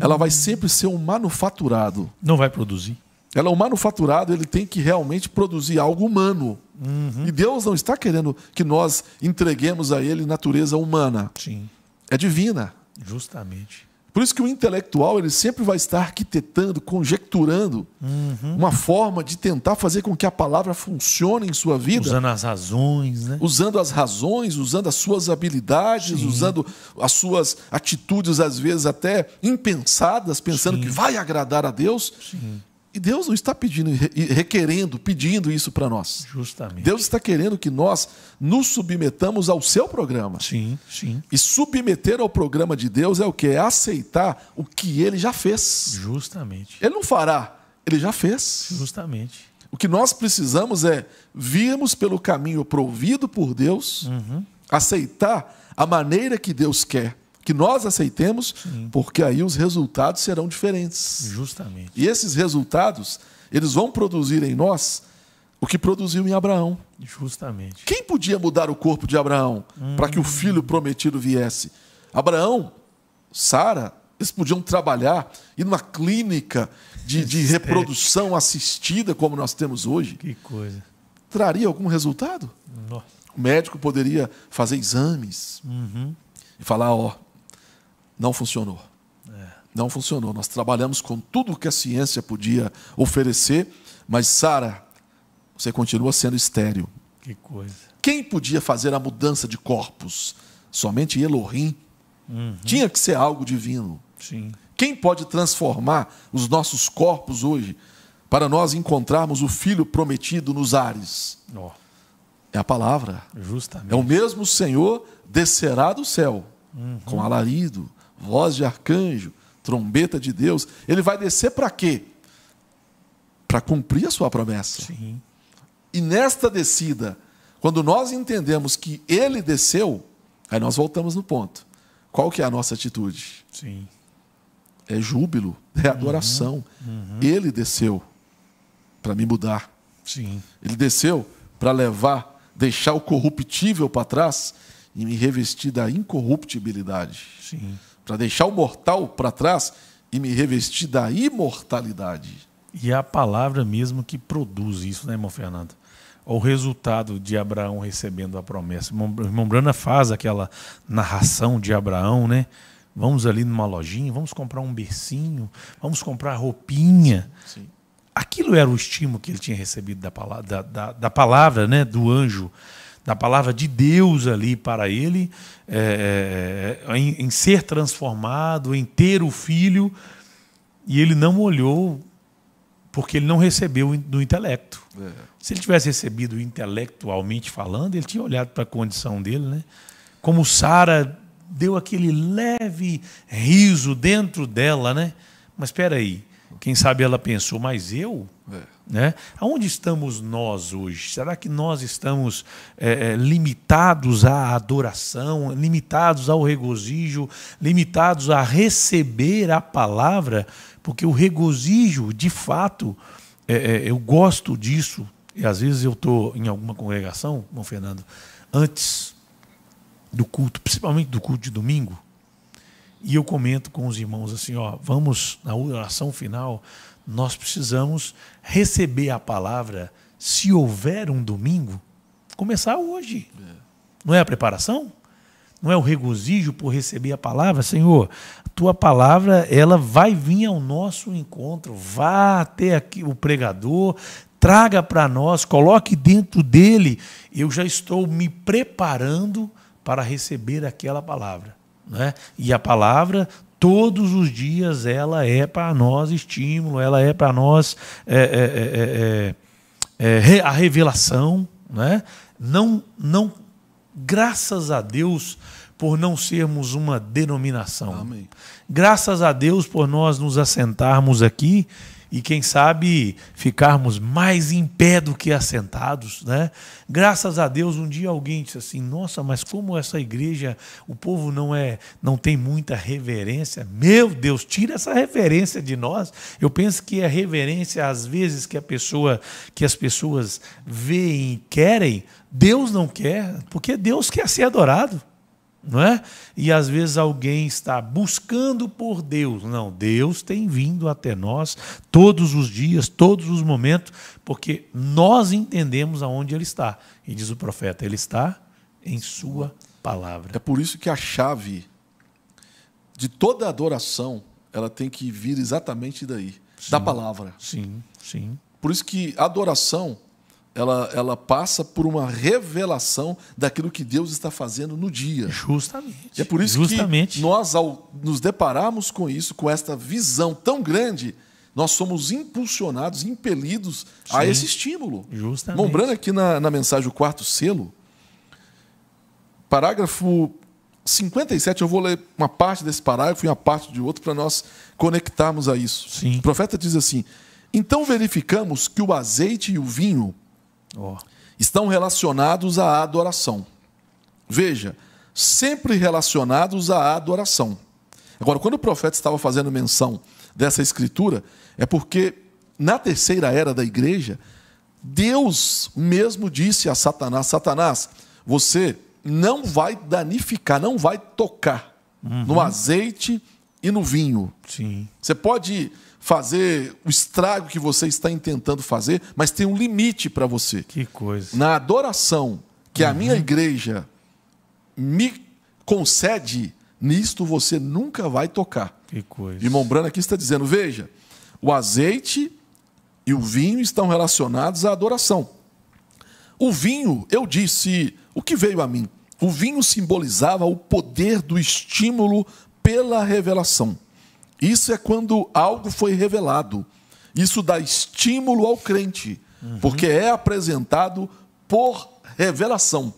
ela uhum. vai sempre ser um manufaturado. Não vai produzir. Ela é um manufaturado, ele tem que realmente produzir algo humano. Uhum. E Deus não está querendo que nós entreguemos a ele natureza humana. Sim. É divina. Justamente. Por isso que o intelectual ele sempre vai estar arquitetando, conjecturando uhum. uma forma de tentar fazer com que a palavra funcione em sua vida. Usando as razões, né? Usando as razões, usando as suas habilidades, Sim. usando as suas atitudes, às vezes até impensadas, pensando Sim. que vai agradar a Deus. Sim. E Deus não está pedindo, requerendo, pedindo isso para nós. Justamente. Deus está querendo que nós nos submetamos ao seu programa. Sim, sim. E submeter ao programa de Deus é o que? É aceitar o que ele já fez. Justamente. Ele não fará, ele já fez. Justamente. O que nós precisamos é virmos pelo caminho provido por Deus, uhum. aceitar a maneira que Deus quer que nós aceitemos, Sim. porque aí os resultados serão diferentes. Justamente. E esses resultados, eles vão produzir em nós o que produziu em Abraão. Justamente. Quem podia mudar o corpo de Abraão hum. para que o hum. filho prometido viesse? Abraão, Sara, eles podiam trabalhar, ir numa clínica de, de reprodução assistida, como nós temos hoje. Que coisa. Traria algum resultado? Nossa. O médico poderia fazer exames uhum. e falar: ó, não funcionou. É. Não funcionou. Nós trabalhamos com tudo que a ciência podia oferecer, mas Sara, você continua sendo estéreo. Que coisa. Quem podia fazer a mudança de corpos? Somente Elohim. Uhum. Tinha que ser algo divino. Sim. Quem pode transformar os nossos corpos hoje para nós encontrarmos o filho prometido nos ares? Oh. É a palavra. Justamente. É o mesmo Senhor descerá do céu uhum. com alarido, voz de arcanjo, trombeta de Deus, ele vai descer para quê? Para cumprir a sua promessa. Sim. E nesta descida, quando nós entendemos que ele desceu, aí nós voltamos no ponto. Qual que é a nossa atitude? Sim. É júbilo, é uhum, adoração. Uhum. Uhum. Ele desceu para me mudar. Sim. Ele desceu para levar, deixar o corruptível para trás e me revestir da incorruptibilidade. Sim para deixar o mortal para trás e me revestir da imortalidade. E é a palavra mesmo que produz isso, né, irmão Fernando? o resultado de Abraão recebendo a promessa. irmão Brana faz aquela narração de Abraão, né? Vamos ali numa lojinha, vamos comprar um bercinho, vamos comprar roupinha. Sim. Aquilo era o estímulo que ele tinha recebido da palavra, da, da, da palavra né, do anjo da palavra de Deus ali para ele, é, é, é, em, em ser transformado, em ter o filho, e ele não olhou porque ele não recebeu do intelecto. É. Se ele tivesse recebido intelectualmente falando, ele tinha olhado para a condição dele, né? Como Sara deu aquele leve riso dentro dela, né? Mas espera aí, quem sabe ela pensou, mas eu é. Né? Aonde estamos nós hoje? Será que nós estamos é, é, limitados à adoração, limitados ao regozijo, limitados a receber a palavra? Porque o regozijo, de fato, é, é eu gosto disso. E às vezes eu estou em alguma congregação, irmão Fernando, antes do culto, principalmente do culto de domingo, e eu comento com os irmãos assim, ó, vamos na oração final, nós precisamos receber a palavra se houver um domingo, começar hoje. É. Não é a preparação? Não é o regozijo por receber a palavra? Senhor, tua palavra ela vai vir ao nosso encontro. Vá até aqui o pregador, traga para nós, coloque dentro dele. Eu já estou me preparando para receber aquela palavra. Né? E a palavra, todos os dias ela é para nós estímulo, ela é para nós é, é, é, a revelação. Né? Não, não, graças a Deus por não sermos uma denominação. Amém. Graças a Deus por nós nos assentarmos aqui e quem sabe ficarmos mais em pé do que assentados, né? Graças a Deus um dia alguém disse assim: "Nossa, mas como essa igreja, o povo não é, não tem muita reverência". Meu Deus, tira essa reverência de nós. Eu penso que a é reverência às vezes que a pessoa que as pessoas veem e querem, Deus não quer, porque Deus quer ser adorado não é? E às vezes alguém está buscando por Deus. Não, Deus tem vindo até nós todos os dias, todos os momentos, porque nós entendemos aonde ele está. E diz o profeta, ele está em sua palavra. É por isso que a chave de toda adoração, ela tem que vir exatamente daí, sim, da palavra. Sim, sim. Por isso que adoração ela, ela passa por uma revelação daquilo que Deus está fazendo no dia. Justamente. E é por isso Justamente. que nós, ao nos depararmos com isso, com esta visão tão grande, nós somos impulsionados, impelidos Sim. a esse estímulo. Justamente. Lembrando aqui na, na mensagem o quarto selo, parágrafo 57, eu vou ler uma parte desse parágrafo e uma parte de outro para nós conectarmos a isso. Sim. O profeta diz assim: Então verificamos que o azeite e o vinho Oh. Estão relacionados à adoração. Veja, sempre relacionados à adoração. Agora, quando o profeta estava fazendo menção dessa escritura, é porque na terceira era da igreja, Deus mesmo disse a Satanás: Satanás, você não vai danificar, não vai tocar uhum. no azeite e no vinho. Sim. Você pode fazer o estrago que você está tentando fazer, mas tem um limite para você. Que coisa. Na adoração que uhum. a minha igreja me concede, nisto você nunca vai tocar. Que coisa. Irmão Brana aqui está dizendo: veja, o azeite e o vinho estão relacionados à adoração. O vinho, eu disse, o que veio a mim? O vinho simbolizava o poder do estímulo pela revelação. Isso é quando algo foi revelado. Isso dá estímulo ao crente, uhum. porque é apresentado por revelação.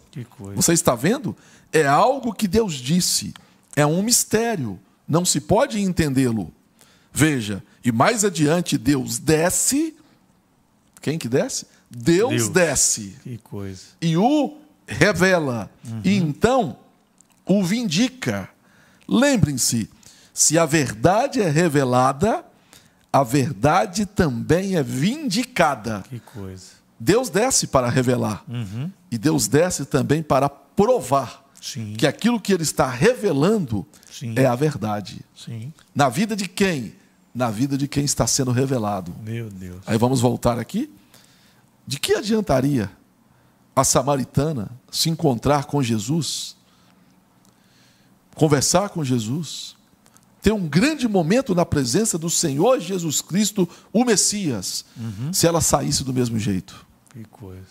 Você está vendo? É algo que Deus disse. É um mistério. Não se pode entendê-lo. Veja, e mais adiante Deus desce. Quem que desce? Deus, Deus. desce. Que coisa. E o revela. Uhum. E então o vindica. Lembrem-se, se a verdade é revelada, a verdade também é vindicada. Que coisa. Deus desce para revelar. Uhum. E Deus desce também para provar Sim. que aquilo que ele está revelando Sim. é a verdade. Sim. Na vida de quem? Na vida de quem está sendo revelado. Meu Deus. Aí vamos voltar aqui. De que adiantaria a samaritana se encontrar com Jesus, conversar com Jesus, ter um grande momento na presença do Senhor Jesus Cristo, o Messias, uhum. se ela saísse do mesmo jeito. Que coisa.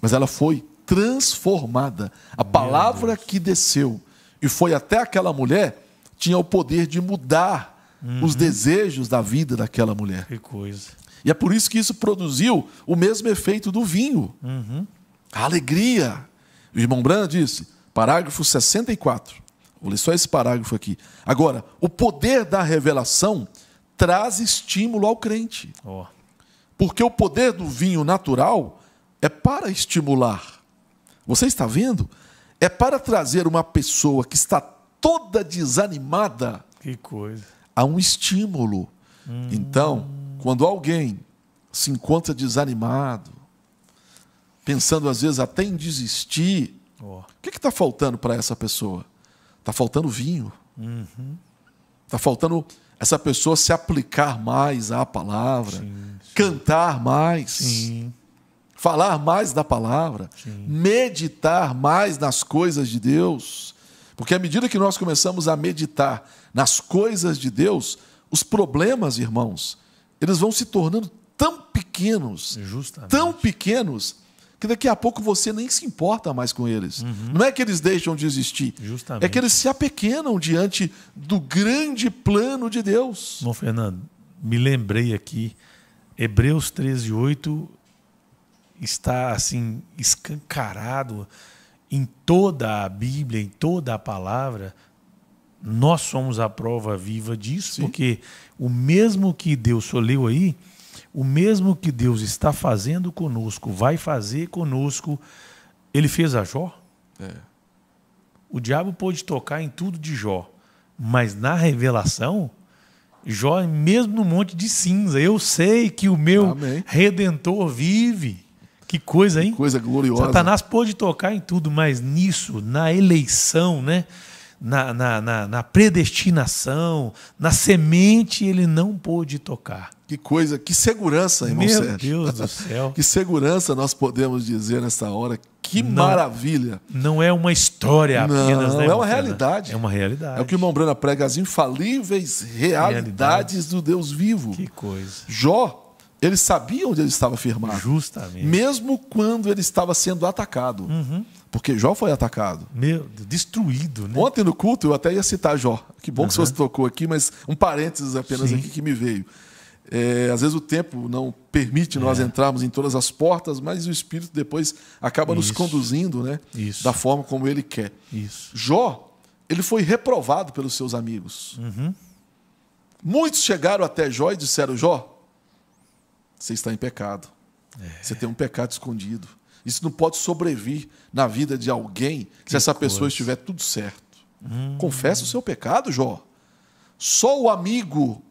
Mas ela foi transformada. A Meu palavra Deus. que desceu e foi até aquela mulher tinha o poder de mudar uhum. os desejos da vida daquela mulher. Que coisa. E é por isso que isso produziu o mesmo efeito do vinho. Uhum. A alegria. O irmão Brand disse, parágrafo 64 Vou ler só esse parágrafo aqui. Agora, o poder da revelação traz estímulo ao crente. Oh. Porque o poder do vinho natural é para estimular. Você está vendo? É para trazer uma pessoa que está toda desanimada que coisa. a um estímulo. Hum. Então, quando alguém se encontra desanimado, pensando às vezes até em desistir, oh. o que está faltando para essa pessoa? Está faltando vinho. Está uhum. Tá faltando essa pessoa se aplicar mais à palavra, sim, sim. cantar mais, sim. falar mais da palavra, meditar mais nas coisas de Deus. Porque à medida que nós começamos a meditar nas coisas de Deus, os problemas, irmãos, eles vão se tornando tão pequenos, Justamente. tão pequenos, que daqui a pouco você nem se importa mais com eles. Uhum. Não é que eles deixam de existir. Justamente. É que eles se apequenam diante do grande plano de Deus. Bom, Fernando, me lembrei aqui, Hebreus 13, 8 está assim, escancarado em toda a Bíblia, em toda a palavra. Nós somos a prova viva disso, Sim. porque o mesmo que Deus, soleu leu aí, o mesmo que Deus está fazendo conosco, vai fazer conosco. Ele fez a Jó? É. O diabo pôde tocar em tudo de Jó, mas na revelação, Jó, é mesmo no monte de cinza, eu sei que o meu Amém. redentor vive. Que coisa, hein? Que coisa gloriosa. Satanás pôde tocar em tudo, mas nisso, na eleição, né? na, na, na, na predestinação, na semente, ele não pôde tocar. Que coisa, que segurança, irmão Meu Sérgio. Deus do céu. [LAUGHS] que segurança nós podemos dizer nessa hora. Que não, maravilha. Não é uma história apenas, não, né? Não é uma realidade. É uma realidade. É o que o Mombrana prega, as infalíveis realidades realidade. do Deus vivo. Que coisa. Jó, ele sabia onde ele estava firmado. Justamente. Mesmo quando ele estava sendo atacado. Uhum. Porque Jó foi atacado. Meu, destruído, né? Ontem no culto eu até ia citar Jó. Que bom uhum. que você tocou aqui, mas um parênteses apenas Sim. aqui que me veio. É, às vezes o tempo não permite é. nós entrarmos em todas as portas, mas o Espírito depois acaba Isso. nos conduzindo né, Isso. da forma como ele quer. Isso. Jó, ele foi reprovado pelos seus amigos. Uhum. Muitos chegaram até Jó e disseram: Jó, você está em pecado. É. Você tem um pecado escondido. Isso não pode sobreviver na vida de alguém que se essa coisa. pessoa estiver tudo certo. Hum. Confessa o seu pecado, Jó. Só o amigo,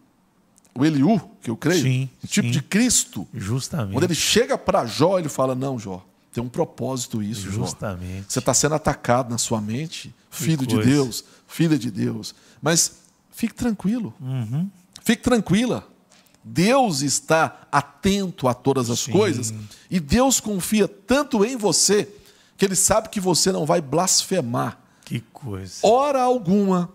o Eliú, que eu creio, sim, o tipo sim. de Cristo, Justamente. quando ele chega para Jó, ele fala: Não, Jó, tem um propósito isso, Justamente. Jó. Você está sendo atacado na sua mente, filho de Deus, filha de Deus. Mas fique tranquilo, uhum. fique tranquila. Deus está atento a todas as Sim. coisas e Deus confia tanto em você que ele sabe que você não vai blasfemar. Que coisa. Hora alguma,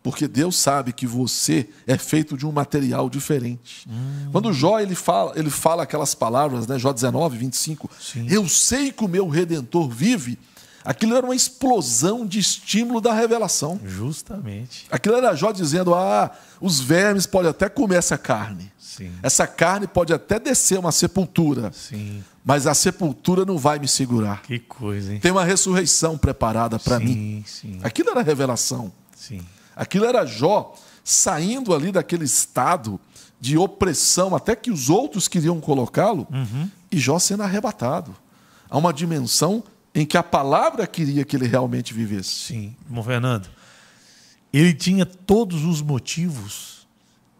porque Deus sabe que você é feito de um material diferente. Hum. Quando Jó ele fala, ele fala aquelas palavras, né, Jó 19, 25, Sim. eu sei que o meu redentor vive Aquilo era uma explosão de estímulo da revelação. Justamente. Aquilo era Jó dizendo: ah, os vermes podem até comer essa carne. Sim. Essa carne pode até descer uma sepultura. Sim. Mas a sepultura não vai me segurar. Que coisa, hein? Tem uma ressurreição preparada para mim. Sim. Aquilo era revelação. Sim. Aquilo era Jó saindo ali daquele estado de opressão, até que os outros queriam colocá-lo, uhum. e Jó sendo arrebatado a uma dimensão em que a palavra queria que ele realmente vivesse. Sim, irmão Fernando, ele tinha todos os motivos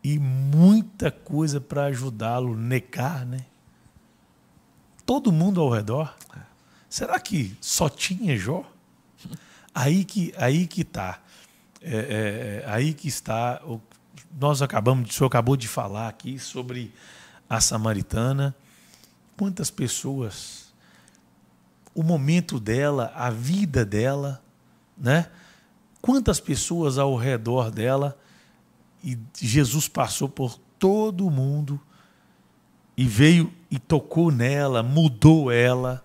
e muita coisa para ajudá-lo negar, né? Todo mundo ao redor. Será que só tinha Jó? Aí que aí que tá, é, é, é aí que está. Nós acabamos, o senhor acabou de falar aqui sobre a samaritana. Quantas pessoas o momento dela, a vida dela, né? Quantas pessoas ao redor dela e Jesus passou por todo mundo e veio e tocou nela, mudou ela.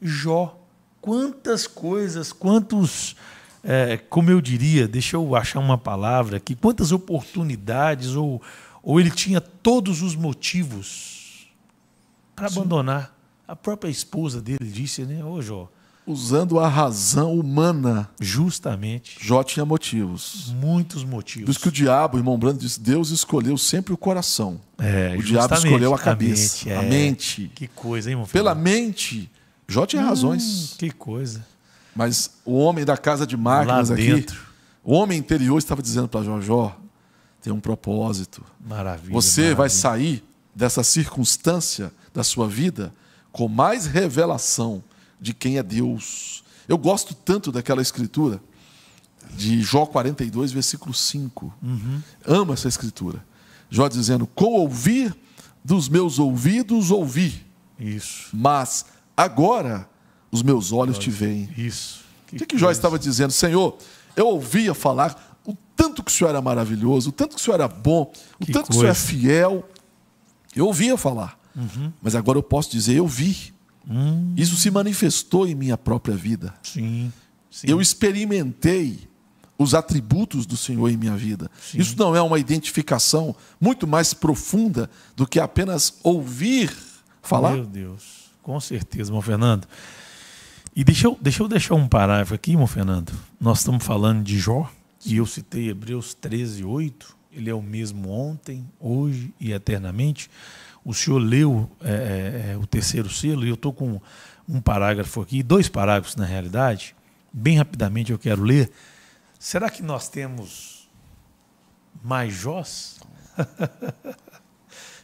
Jó, quantas coisas, quantos, é, como eu diria, deixa eu achar uma palavra aqui, quantas oportunidades, ou, ou ele tinha todos os motivos para abandonar. A própria esposa dele disse, né? Ô, Jó. Usando a razão humana. Justamente. Jó tinha motivos. Muitos motivos. Por isso que o diabo, irmão Brando, disse: Deus escolheu sempre o coração. É, o diabo escolheu a cabeça, a mente. É. A mente. Que coisa, hein, irmão? Filho? Pela mente, Jó tinha hum, razões. Que coisa. Mas o homem da casa de máquinas Lá dentro. aqui, o homem interior estava dizendo para Jó: Jó, tem um propósito. Maravilha. Você maravilha. vai sair dessa circunstância da sua vida com mais revelação de quem é Deus. Eu gosto tanto daquela escritura de Jó 42, versículo 5. Uhum. Amo essa escritura. Jó dizendo: Com ouvir dos meus ouvidos ouvi. Isso. Mas agora os meus olhos te veem. Isso. o que, que Jó estava dizendo? Senhor, eu ouvia falar o tanto que o Senhor era maravilhoso, o tanto que o Senhor era bom, o que tanto coisa. que o Senhor é fiel. Eu ouvia falar. Uhum. Mas agora eu posso dizer, eu vi. Hum. Isso se manifestou em minha própria vida. Sim, sim. Eu experimentei os atributos do Senhor em minha vida. Sim. Isso não é uma identificação muito mais profunda do que apenas ouvir falar? Meu Deus, com certeza, irmão Fernando. E deixa eu, deixa eu deixar um parágrafo aqui, irmão Fernando. Nós estamos falando de Jó, e eu citei Hebreus 13, 8. Ele é o mesmo ontem, hoje e eternamente o senhor leu é, é, é, o terceiro selo, e eu estou com um parágrafo aqui, dois parágrafos na realidade, bem rapidamente eu quero ler. Será que nós temos mais Jós? [LAUGHS]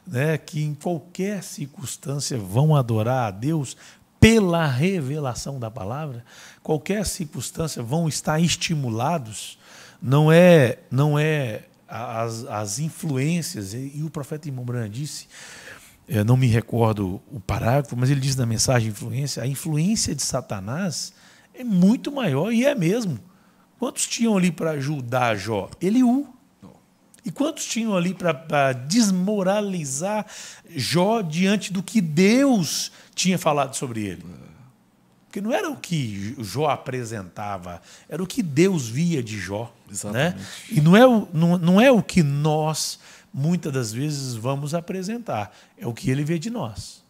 né, que em qualquer circunstância vão adorar a Deus pela revelação da palavra, qualquer circunstância vão estar estimulados, não é, não é as, as influências, e o profeta Imobran disse eu é, não me recordo o parágrafo, mas ele diz na mensagem influência, a influência de Satanás é muito maior e é mesmo. Quantos tinham ali para ajudar Jó? Eliú. E quantos tinham ali para desmoralizar Jó diante do que Deus tinha falado sobre ele? Porque não era o que Jó apresentava, era o que Deus via de Jó. Né? Exatamente. Né? E não é, o, não, não é o que nós muitas das vezes vamos apresentar. É o que ele vê de nós.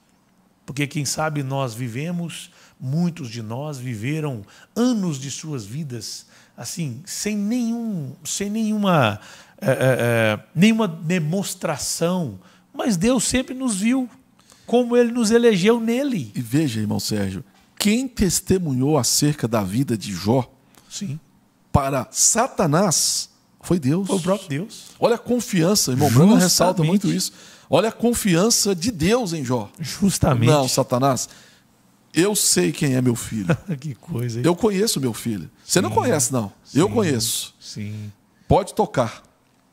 Porque quem sabe nós vivemos, muitos de nós viveram anos de suas vidas assim, sem nenhum, sem nenhuma, é, é, nenhuma demonstração, mas Deus sempre nos viu como ele nos elegeu nele. E veja, irmão Sérgio, quem testemunhou acerca da vida de Jó Sim. para Satanás foi Deus. Foi o próprio Deus. Olha a confiança, irmão. Bruno ressalta muito isso. Olha a confiança de Deus em Jó. Justamente. Não, Satanás. Eu sei quem é meu filho. [LAUGHS] que coisa. Hein? Eu conheço meu filho. Sim. Você não conhece, não. Eu conheço. Sim. Pode tocar.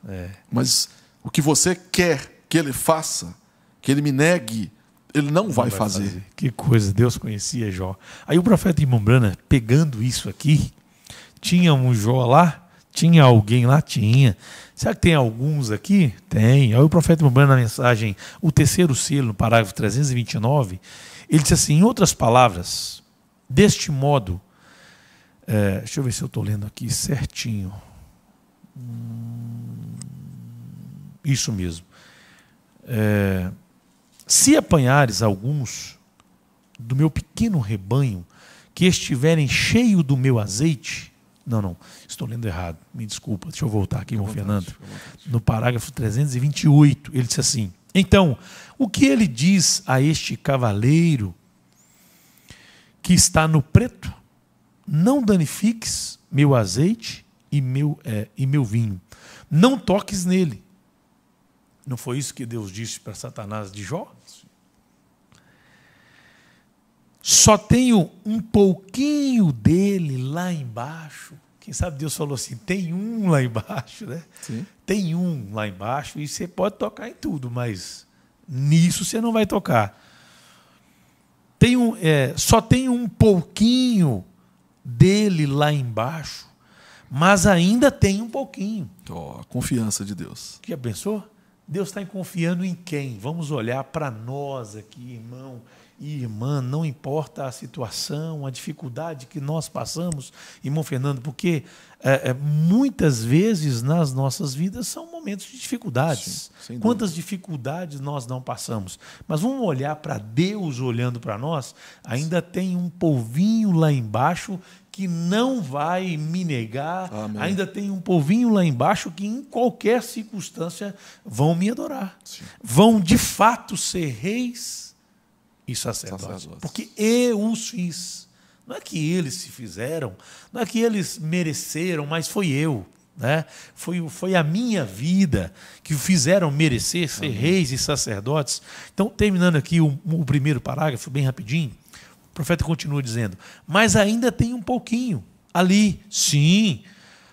É. Mas o que você quer que ele faça, que ele me negue, ele não, não vai, vai fazer. fazer. Que coisa. Deus conhecia Jó. Aí o profeta Imombrana, pegando isso aqui, tinha um Jó lá tinha alguém lá? Tinha. Será que tem alguns aqui? Tem. Aí o profeta Mubana, na mensagem, o terceiro selo, no parágrafo 329, ele diz assim: em outras palavras, deste modo, é, deixa eu ver se eu estou lendo aqui certinho. Hum, isso mesmo. É, se apanhares alguns do meu pequeno rebanho que estiverem cheio do meu azeite, não, não, estou lendo errado. Me desculpa, deixa eu voltar aqui, irmão Fernando. No parágrafo 328, ele disse assim: Então, o que ele diz a este cavaleiro que está no preto? Não danifiques meu azeite e meu, é, e meu vinho. Não toques nele. Não foi isso que Deus disse para Satanás de Jó? só tenho um pouquinho dele lá embaixo. Quem sabe Deus falou assim: tem um lá embaixo, né? Sim. Tem um lá embaixo e você pode tocar em tudo, mas nisso você não vai tocar. Tem um, é, só tem um pouquinho dele lá embaixo, mas ainda tem um pouquinho. Oh, a confiança de Deus. Que abençoa? Deus está confiando em quem? Vamos olhar para nós aqui, irmão e irmã, não importa a situação, a dificuldade que nós passamos, irmão Fernando, porque é, é, muitas vezes nas nossas vidas são momentos de dificuldades. Sim, Quantas dificuldades nós não passamos. Mas vamos olhar para Deus olhando para nós, ainda tem um polvinho lá embaixo que não vai me negar. Amém. Ainda tem um povinho lá embaixo que, em qualquer circunstância, vão me adorar. Sim. Vão de fato ser reis e sacerdotes. Porque eu os fiz. Não é que eles se fizeram, não é que eles mereceram, mas foi eu. Né? Foi, foi a minha vida que o fizeram merecer ser reis e sacerdotes. Então, terminando aqui o, o primeiro parágrafo, bem rapidinho, o profeta continua dizendo: Mas ainda tem um pouquinho ali, sim.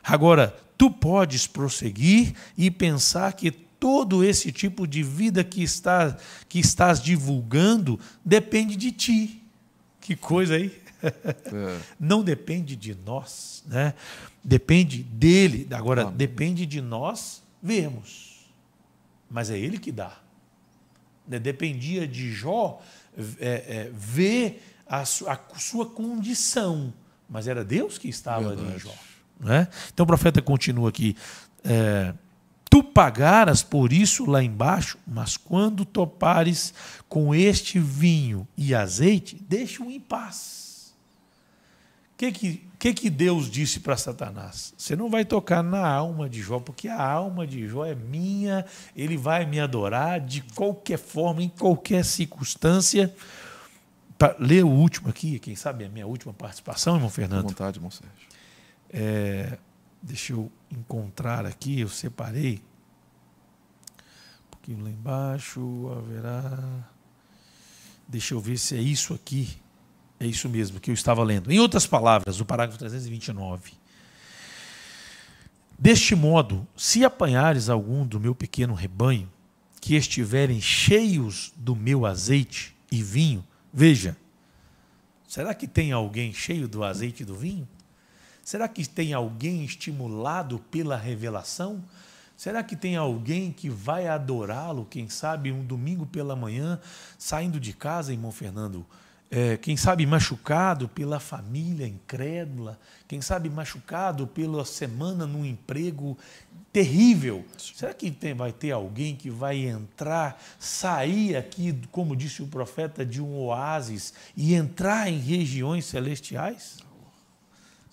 Agora, tu podes prosseguir e pensar que todo esse tipo de vida que, está, que estás divulgando depende de ti. Que coisa aí! É. [LAUGHS] Não depende de nós, né? Depende dele. Agora, Amém. depende de nós vermos. Mas é ele que dá. Né? Dependia de Jó é, é, ver a, su, a, sua condição, mas era Deus que estava Verdade. ali em Jó. Né? Então o profeta continua aqui. É, Tu pagaras por isso lá embaixo, mas quando topares com este vinho e azeite, deixa-o em paz. O que que, que que Deus disse para Satanás? Você não vai tocar na alma de Jó, porque a alma de Jó é minha, ele vai me adorar de qualquer forma, em qualquer circunstância. Pra, lê o último aqui, quem sabe é a minha última participação, irmão Fernando. Com vontade, irmão Sérgio. É, Deixa eu encontrar aqui, eu separei. Um pouquinho lá embaixo, haverá. Deixa eu ver se é isso aqui. É isso mesmo que eu estava lendo. Em outras palavras, o parágrafo 329. Deste modo, se apanhares algum do meu pequeno rebanho, que estiverem cheios do meu azeite e vinho, veja, será que tem alguém cheio do azeite e do vinho? Será que tem alguém estimulado pela revelação? Será que tem alguém que vai adorá-lo, quem sabe, um domingo pela manhã, saindo de casa, irmão Fernando? É, quem sabe machucado pela família incrédula, quem sabe machucado pela semana num emprego terrível. Será que tem, vai ter alguém que vai entrar, sair aqui, como disse o profeta, de um oásis e entrar em regiões celestiais?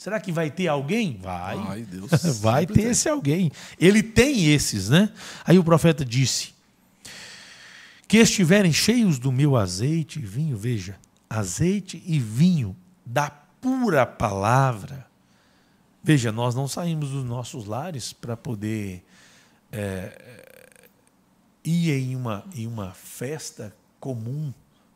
Será que vai ter alguém? Vai. Ai, Deus [LAUGHS] vai ter tem. esse alguém. Ele tem esses, né? Aí o profeta disse: Que estiverem cheios do meu azeite e vinho, veja, azeite e vinho da pura palavra. Veja, nós não saímos dos nossos lares para poder é, ir em uma, em uma festa comum,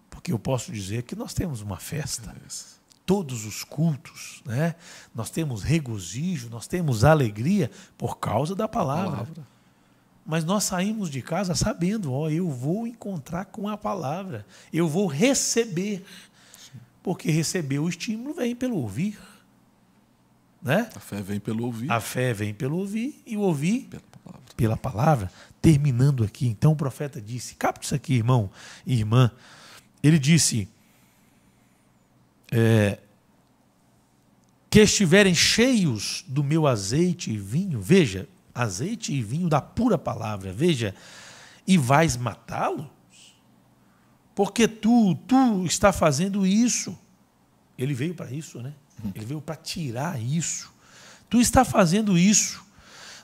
porque eu posso dizer que nós temos uma festa. É todos os cultos, né? Nós temos regozijo, nós temos alegria por causa da palavra. palavra. Mas nós saímos de casa sabendo, ó, eu vou encontrar com a palavra, eu vou receber. Sim. Porque receber o estímulo vem pelo ouvir. Né? A fé vem pelo ouvir. A fé vem pelo ouvir e o ouvir pela palavra. Pela palavra. Terminando aqui, então o profeta disse: capta isso aqui, irmão e irmã. Ele disse: é, que estiverem cheios do meu azeite e vinho, veja, azeite e vinho da pura palavra, veja, e vais matá-los? Porque tu, tu está fazendo isso. Ele veio para isso, né? Ele veio para tirar isso. Tu está fazendo isso.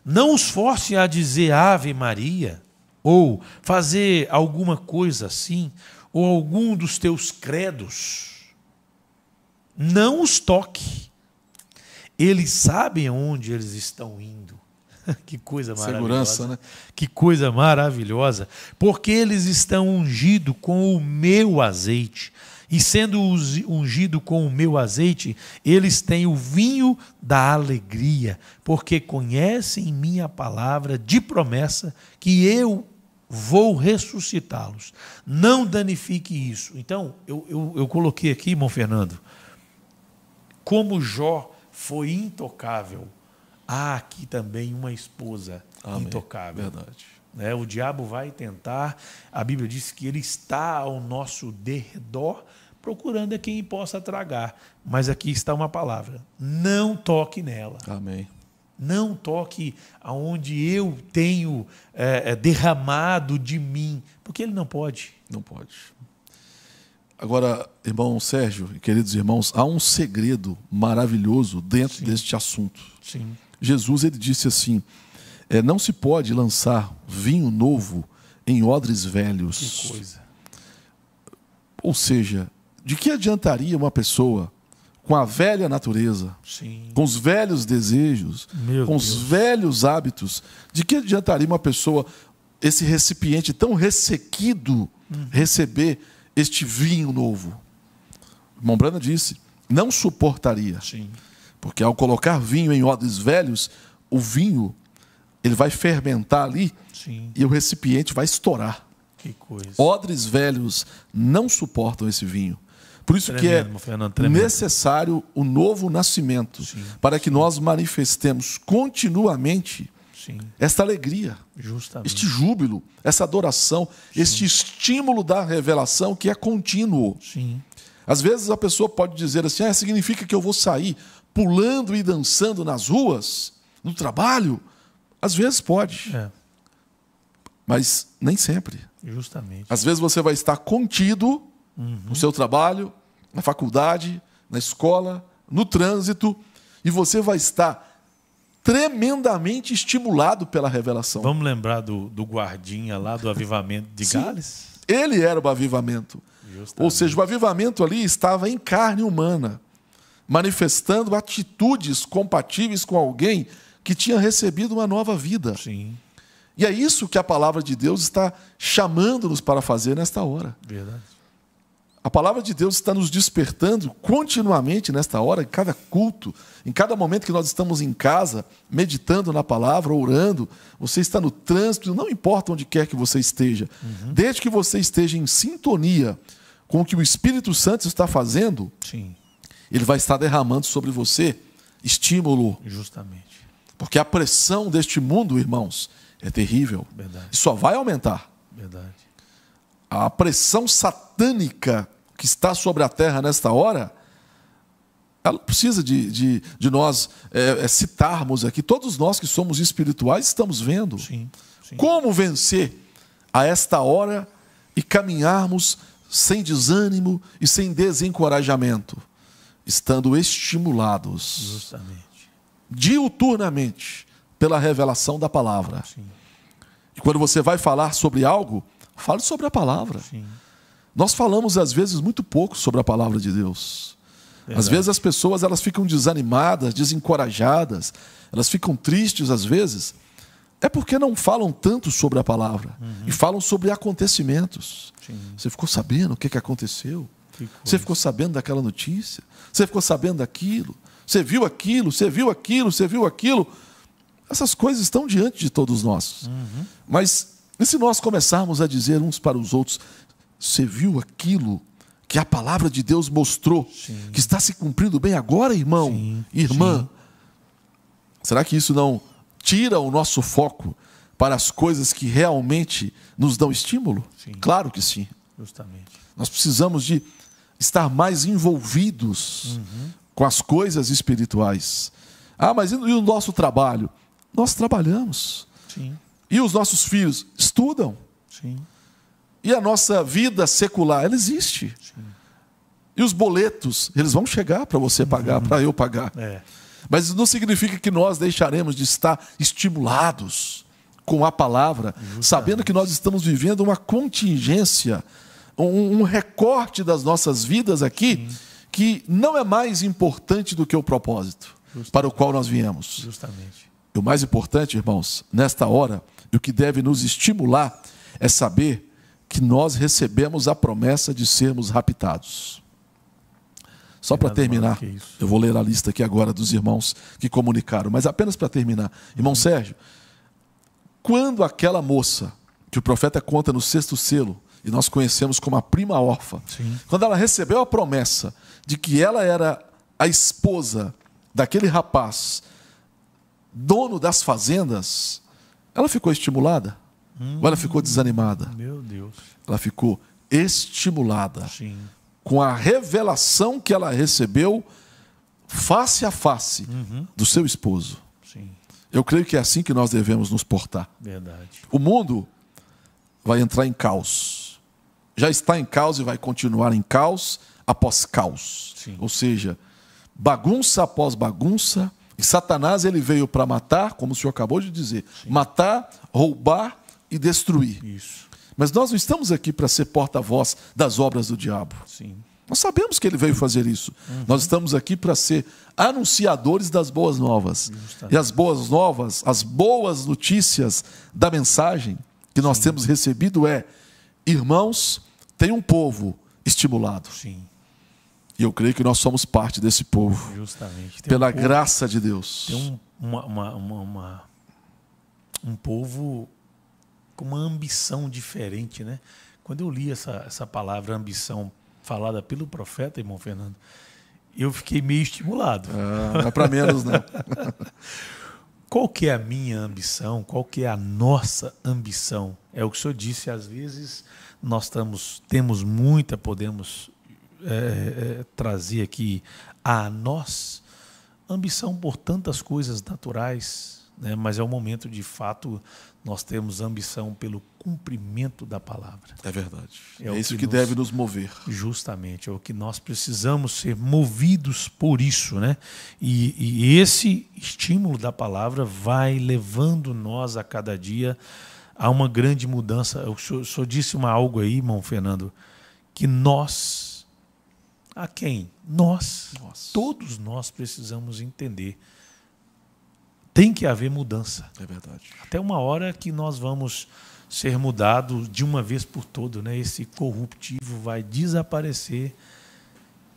Não os force a dizer Ave Maria, ou fazer alguma coisa assim, ou algum dos teus credos não os toque. Eles sabem onde eles estão indo. [LAUGHS] que coisa maravilhosa. Segurança, né? Que coisa maravilhosa. Porque eles estão ungidos com o meu azeite. E sendo ungido com o meu azeite, eles têm o vinho da alegria, porque conhecem minha palavra de promessa que eu vou ressuscitá-los. Não danifique isso. Então, eu, eu, eu coloquei aqui, irmão Fernando, como Jó foi intocável, há aqui também uma esposa Amém. intocável. Verdade. Né? O diabo vai tentar, a Bíblia diz que ele está ao nosso derredor, procurando a quem possa tragar. Mas aqui está uma palavra: não toque nela. Amém. Não toque aonde eu tenho é, derramado de mim, porque ele não pode. Não pode. Agora, irmão Sérgio e queridos irmãos, há um segredo maravilhoso dentro Sim. deste assunto. Sim. Jesus ele disse assim: é, não se pode lançar vinho novo em odres velhos. Que coisa. Ou seja, de que adiantaria uma pessoa com a velha natureza, Sim. com os velhos desejos, Meu com Deus. os velhos hábitos? De que adiantaria uma pessoa, esse recipiente tão ressequido, hum. receber este vinho novo. Irmão Brana disse, não suportaria. Sim. Porque ao colocar vinho em odres velhos, o vinho ele vai fermentar ali Sim. e o recipiente vai estourar. Que coisa. Odres velhos não suportam esse vinho. Por isso tremendo, que é Fernando, necessário o novo nascimento, Sim. para que nós manifestemos continuamente esta alegria, Justamente. este júbilo, essa adoração, Sim. este estímulo da revelação que é contínuo. Sim. Às vezes a pessoa pode dizer assim: ah, significa que eu vou sair pulando e dançando nas ruas, no trabalho? Às vezes pode. É. Mas nem sempre. Justamente. Às vezes você vai estar contido uhum. no seu trabalho, na faculdade, na escola, no trânsito, e você vai estar tremendamente estimulado pela revelação. Vamos lembrar do, do guardinha lá do avivamento de Sim, Gales? Ele era o avivamento. Justamente. Ou seja, o avivamento ali estava em carne humana, manifestando atitudes compatíveis com alguém que tinha recebido uma nova vida. Sim. E é isso que a palavra de Deus está chamando-nos para fazer nesta hora. Verdade. A palavra de Deus está nos despertando continuamente nesta hora, em cada culto, em cada momento que nós estamos em casa, meditando na palavra, orando. Você está no trânsito, não importa onde quer que você esteja, uhum. desde que você esteja em sintonia com o que o Espírito Santo está fazendo, Sim. ele vai estar derramando sobre você estímulo. Justamente. Porque a pressão deste mundo, irmãos, é terrível. Verdade. E só vai aumentar. Verdade a pressão satânica que está sobre a terra nesta hora, ela precisa de, de, de nós é, é, citarmos aqui. Todos nós que somos espirituais estamos vendo. Sim, sim. Como vencer a esta hora e caminharmos sem desânimo e sem desencorajamento, estando estimulados Justamente. diuturnamente pela revelação da palavra. Sim. E quando você vai falar sobre algo, Fale sobre a palavra. Sim. Nós falamos às vezes muito pouco sobre a palavra de Deus. Verdade. Às vezes as pessoas elas ficam desanimadas, desencorajadas, elas ficam tristes às vezes. É porque não falam tanto sobre a palavra uhum. e falam sobre acontecimentos. Sim. Você ficou sabendo o que, que aconteceu? você ficou sabendo daquela notícia? Você ficou sabendo daquilo? Você viu aquilo? Você viu aquilo? Você viu aquilo? Essas coisas estão diante de todos nós. Uhum. Mas e se nós começarmos a dizer uns para os outros, você viu aquilo que a palavra de Deus mostrou, Sim. que está se cumprindo bem agora, irmão, Sim. irmã? Sim. Será que isso não tira o nosso foco para as coisas que realmente nos dão estímulo? Claro que sim. Justamente. Nós precisamos de estar mais envolvidos uhum. com as coisas espirituais. Ah, mas e o nosso trabalho? Nós trabalhamos. Sim. E os nossos filhos estudam. Sim. E a nossa vida secular, ela existe. Sim. E os boletos, eles vão chegar para você pagar, uhum. para eu pagar. É. Mas isso não significa que nós deixaremos de estar estimulados com a palavra, Justamente. sabendo que nós estamos vivendo uma contingência, um, um recorte das nossas vidas aqui, Sim. que não é mais importante do que o propósito Justamente. para o qual nós viemos. Justamente. E o mais importante, irmãos, nesta hora, e o que deve nos estimular é saber que nós recebemos a promessa de sermos raptados. Só para terminar, eu vou ler a lista aqui agora dos irmãos que comunicaram, mas apenas para terminar. Irmão uhum. Sérgio, quando aquela moça que o profeta conta no sexto selo, e nós conhecemos como a prima órfã, Sim. quando ela recebeu a promessa de que ela era a esposa daquele rapaz, dono das fazendas, ela ficou estimulada? Hum, ou ela ficou hum, desanimada? Meu Deus. Ela ficou estimulada. Sim. Com a revelação que ela recebeu face a face uhum. do seu esposo. Sim. Eu creio que é assim que nós devemos nos portar. Verdade. O mundo vai entrar em caos. Já está em caos e vai continuar em caos após caos. Sim. Ou seja, bagunça após bagunça, e Satanás ele veio para matar, como o senhor acabou de dizer, Sim. matar, roubar e destruir. Isso. Mas nós não estamos aqui para ser porta-voz das obras do diabo. Sim. Nós sabemos que ele veio fazer isso. Uhum. Nós estamos aqui para ser anunciadores das boas novas. Justamente. E as boas novas, as boas notícias da mensagem que nós Sim. temos recebido é: irmãos, tem um povo estimulado. Sim. E eu creio que nós somos parte desse povo. Justamente. Tem pela um povo, graça de Deus. Tem um, uma, uma, uma, um povo com uma ambição diferente, né? Quando eu li essa, essa palavra ambição falada pelo profeta, irmão Fernando, eu fiquei meio estimulado. Ah, não é para menos, não. Né? [LAUGHS] qual que é a minha ambição? Qual que é a nossa ambição? É o que o senhor disse, às vezes nós estamos, temos muita, podemos é, é, é, trazer aqui a nós ambição por tantas coisas naturais, né? mas é o momento de fato nós temos ambição pelo cumprimento da palavra. É verdade. É, é isso que, que nos, deve nos mover. Justamente, é o que nós precisamos ser movidos por isso, né? E, e esse estímulo da palavra vai levando nós a cada dia a uma grande mudança. O senhor, o senhor disse uma algo aí, irmão Fernando, que nós a quem? Nós. nós. Todos nós precisamos entender. Tem que haver mudança. É verdade. Até uma hora que nós vamos ser mudados de uma vez por todas. Né? Esse corruptivo vai desaparecer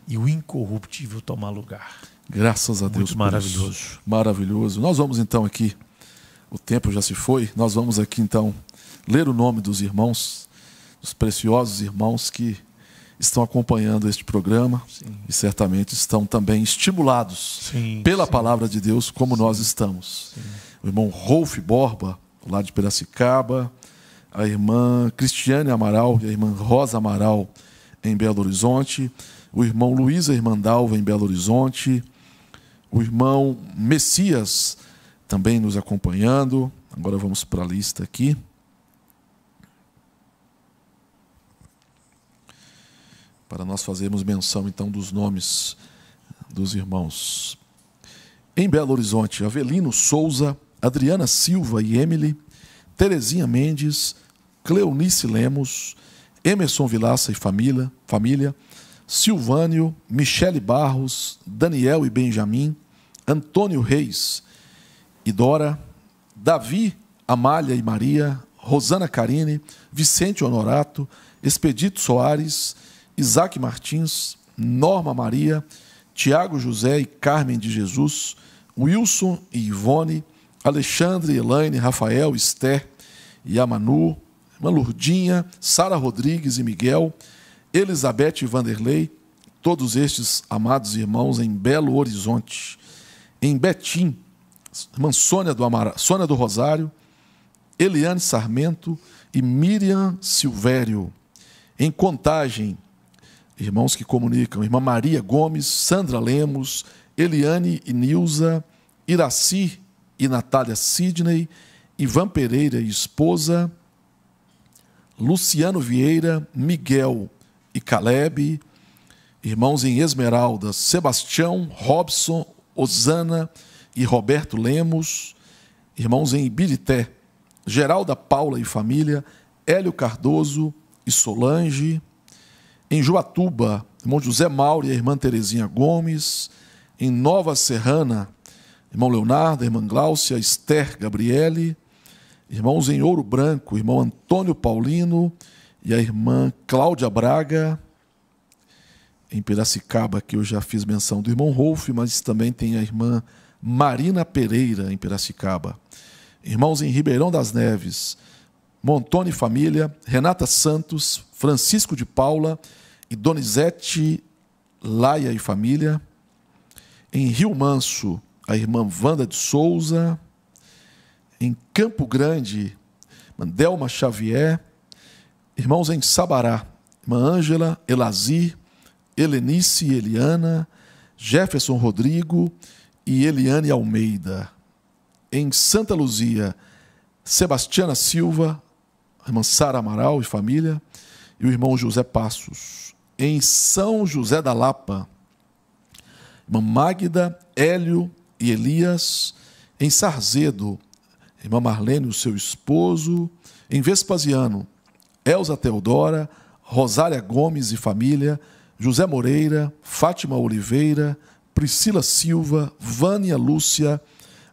e o incorruptível tomar lugar. Graças a Deus. Muito maravilhoso. Maravilhoso. Nós vamos então aqui, o tempo já se foi, nós vamos aqui então ler o nome dos irmãos, dos preciosos irmãos que estão acompanhando este programa sim. e certamente estão também estimulados sim, pela sim. palavra de Deus, como nós estamos. O irmão Rolf Borba, lá de Piracicaba, a irmã Cristiane Amaral e a irmã Rosa Amaral, em Belo Horizonte, o irmão Luiz Irmandalva, em Belo Horizonte, o irmão Messias, também nos acompanhando. Agora vamos para a lista aqui. para nós fazermos menção então dos nomes dos irmãos. Em Belo Horizonte, Avelino Souza, Adriana Silva e Emily, Terezinha Mendes, Cleonice Lemos, Emerson Vilaça e família, família Silvânio, Michele Barros, Daniel e Benjamin, Antônio Reis e Dora, Davi, Amália e Maria, Rosana Carine, Vicente Honorato, Expedito Soares, Isaac Martins, Norma Maria, Tiago José e Carmen de Jesus, Wilson e Ivone, Alexandre, Elaine, Rafael, Esther, Yamanu, Malurdinha, Sara Rodrigues e Miguel, Elizabeth e Vanderlei, todos estes amados irmãos em Belo Horizonte, em Betim, irmã Sônia do, Amara, Sônia do Rosário, Eliane Sarmento e Miriam Silvério, em Contagem, irmãos que comunicam, irmã Maria Gomes, Sandra Lemos, Eliane e Nilza, Iraci e Natália Sidney, Ivan Pereira e esposa, Luciano Vieira, Miguel e Caleb, irmãos em Esmeralda, Sebastião, Robson, Osana e Roberto Lemos, irmãos em Ibirité, Geralda Paula e família, Hélio Cardoso e Solange, em Juatuba, irmão José Mauro e a irmã Terezinha Gomes, em Nova Serrana, irmão Leonardo, irmã Gláucia, Esther Gabriele, irmãos em Ouro Branco, irmão Antônio Paulino e a irmã Cláudia Braga, em Piracicaba, que eu já fiz menção do irmão Rolf, mas também tem a irmã Marina Pereira, em Piracicaba. Irmãos em Ribeirão das Neves, Montoni Família, Renata Santos, Francisco de Paula e Donizete Laia e família. Em Rio Manso, a irmã Wanda de Souza. Em Campo Grande, Mandelma Xavier. Irmãos em Sabará, irmã Ângela, Elazir, Helenice e Eliana, Jefferson Rodrigo e Eliane Almeida. Em Santa Luzia, Sebastiana Silva, irmã Sara Amaral e família e o irmão José Passos. Em São José da Lapa, irmã Magda, Hélio e Elias. Em Sarzedo, irmã Marlene, o seu esposo. Em Vespasiano, Elza Teodora, Rosália Gomes e família, José Moreira, Fátima Oliveira, Priscila Silva, Vânia Lúcia,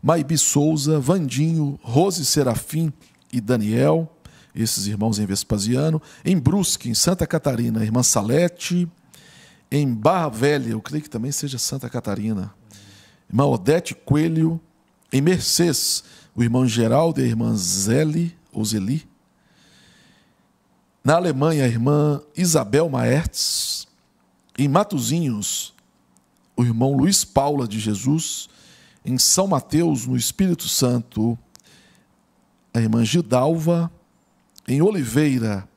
Maibi Souza, Vandinho, Rose Serafim e Daniel esses irmãos em Vespasiano, em Brusque, em Santa Catarina, a irmã Salete, em Barra Velha, eu creio que também seja Santa Catarina, irmã Odete Coelho, em Mercês, o irmão Geraldo e a irmã Zeli, ou Zeli, na Alemanha, a irmã Isabel Maertz, em Matozinhos, o irmão Luiz Paula de Jesus, em São Mateus, no Espírito Santo, a irmã Gidalva, em Oliveira,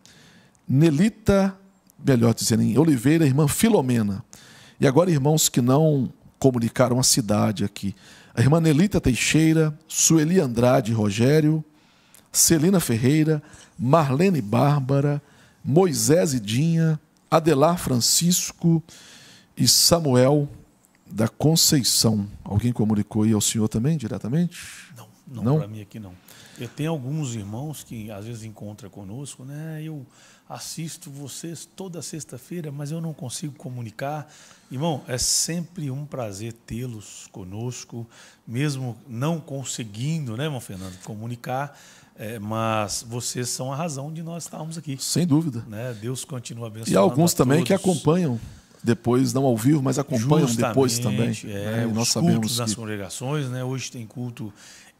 Nelita, melhor dizendo, em Oliveira, irmã Filomena. E agora, irmãos que não comunicaram a cidade aqui. A irmã Nelita Teixeira, Sueli Andrade Rogério, Celina Ferreira, Marlene Bárbara, Moisés Idinha, Adelar Francisco e Samuel da Conceição. Alguém comunicou aí ao senhor também, diretamente? Não, não, não? para mim aqui não. Eu tenho alguns irmãos que às vezes encontram conosco, né? Eu assisto vocês toda sexta-feira, mas eu não consigo comunicar. Irmão, é sempre um prazer tê-los conosco, mesmo não conseguindo, né, irmão Fernando, comunicar. É, mas vocês são a razão de nós estarmos aqui. Sem dúvida. Né? Deus continua abençoando. E alguns também que acompanham depois, não ao vivo, mas acompanham Justamente, depois também. É, né? nós cultos sabemos nas que... congregações, né? Hoje tem culto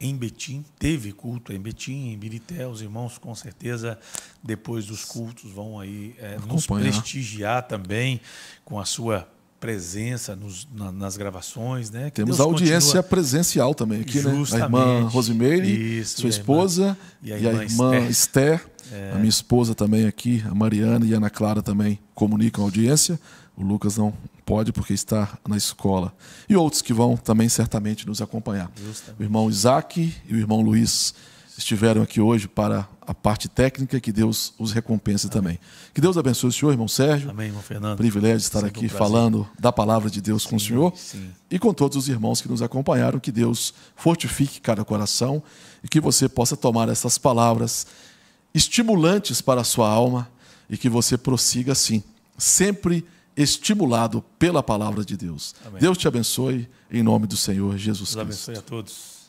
em Betim, teve culto em Betim, em Birité, os irmãos com certeza depois dos cultos vão aí é, nos prestigiar também com a sua presença nos, na, nas gravações, né? Que Temos Deus audiência continua... presencial também aqui, Justamente. né? A irmã Rosimeire, Isso, sua esposa, e a irmã, e a irmã Esther, Esther é. a minha esposa também aqui, a Mariana e a Ana Clara também comunicam audiência. O Lucas não pode porque está na escola. E outros que vão também certamente nos acompanhar. Justamente. O irmão Isaac e o irmão Luiz estiveram aqui hoje para a parte técnica, que Deus os recompense Amém. também. Que Deus abençoe o senhor, irmão Sérgio. Amém, irmão Fernando. Privilégio de estar Sempre aqui um falando da palavra de Deus sim, com o senhor sim. e com todos os irmãos que nos acompanharam. Que Deus fortifique cada coração e que você possa tomar essas palavras estimulantes para a sua alma e que você prossiga assim, sempre estimulado pela palavra de Deus. Amém. Deus te abençoe, em nome do Senhor Jesus Deus Cristo. abençoe a todos.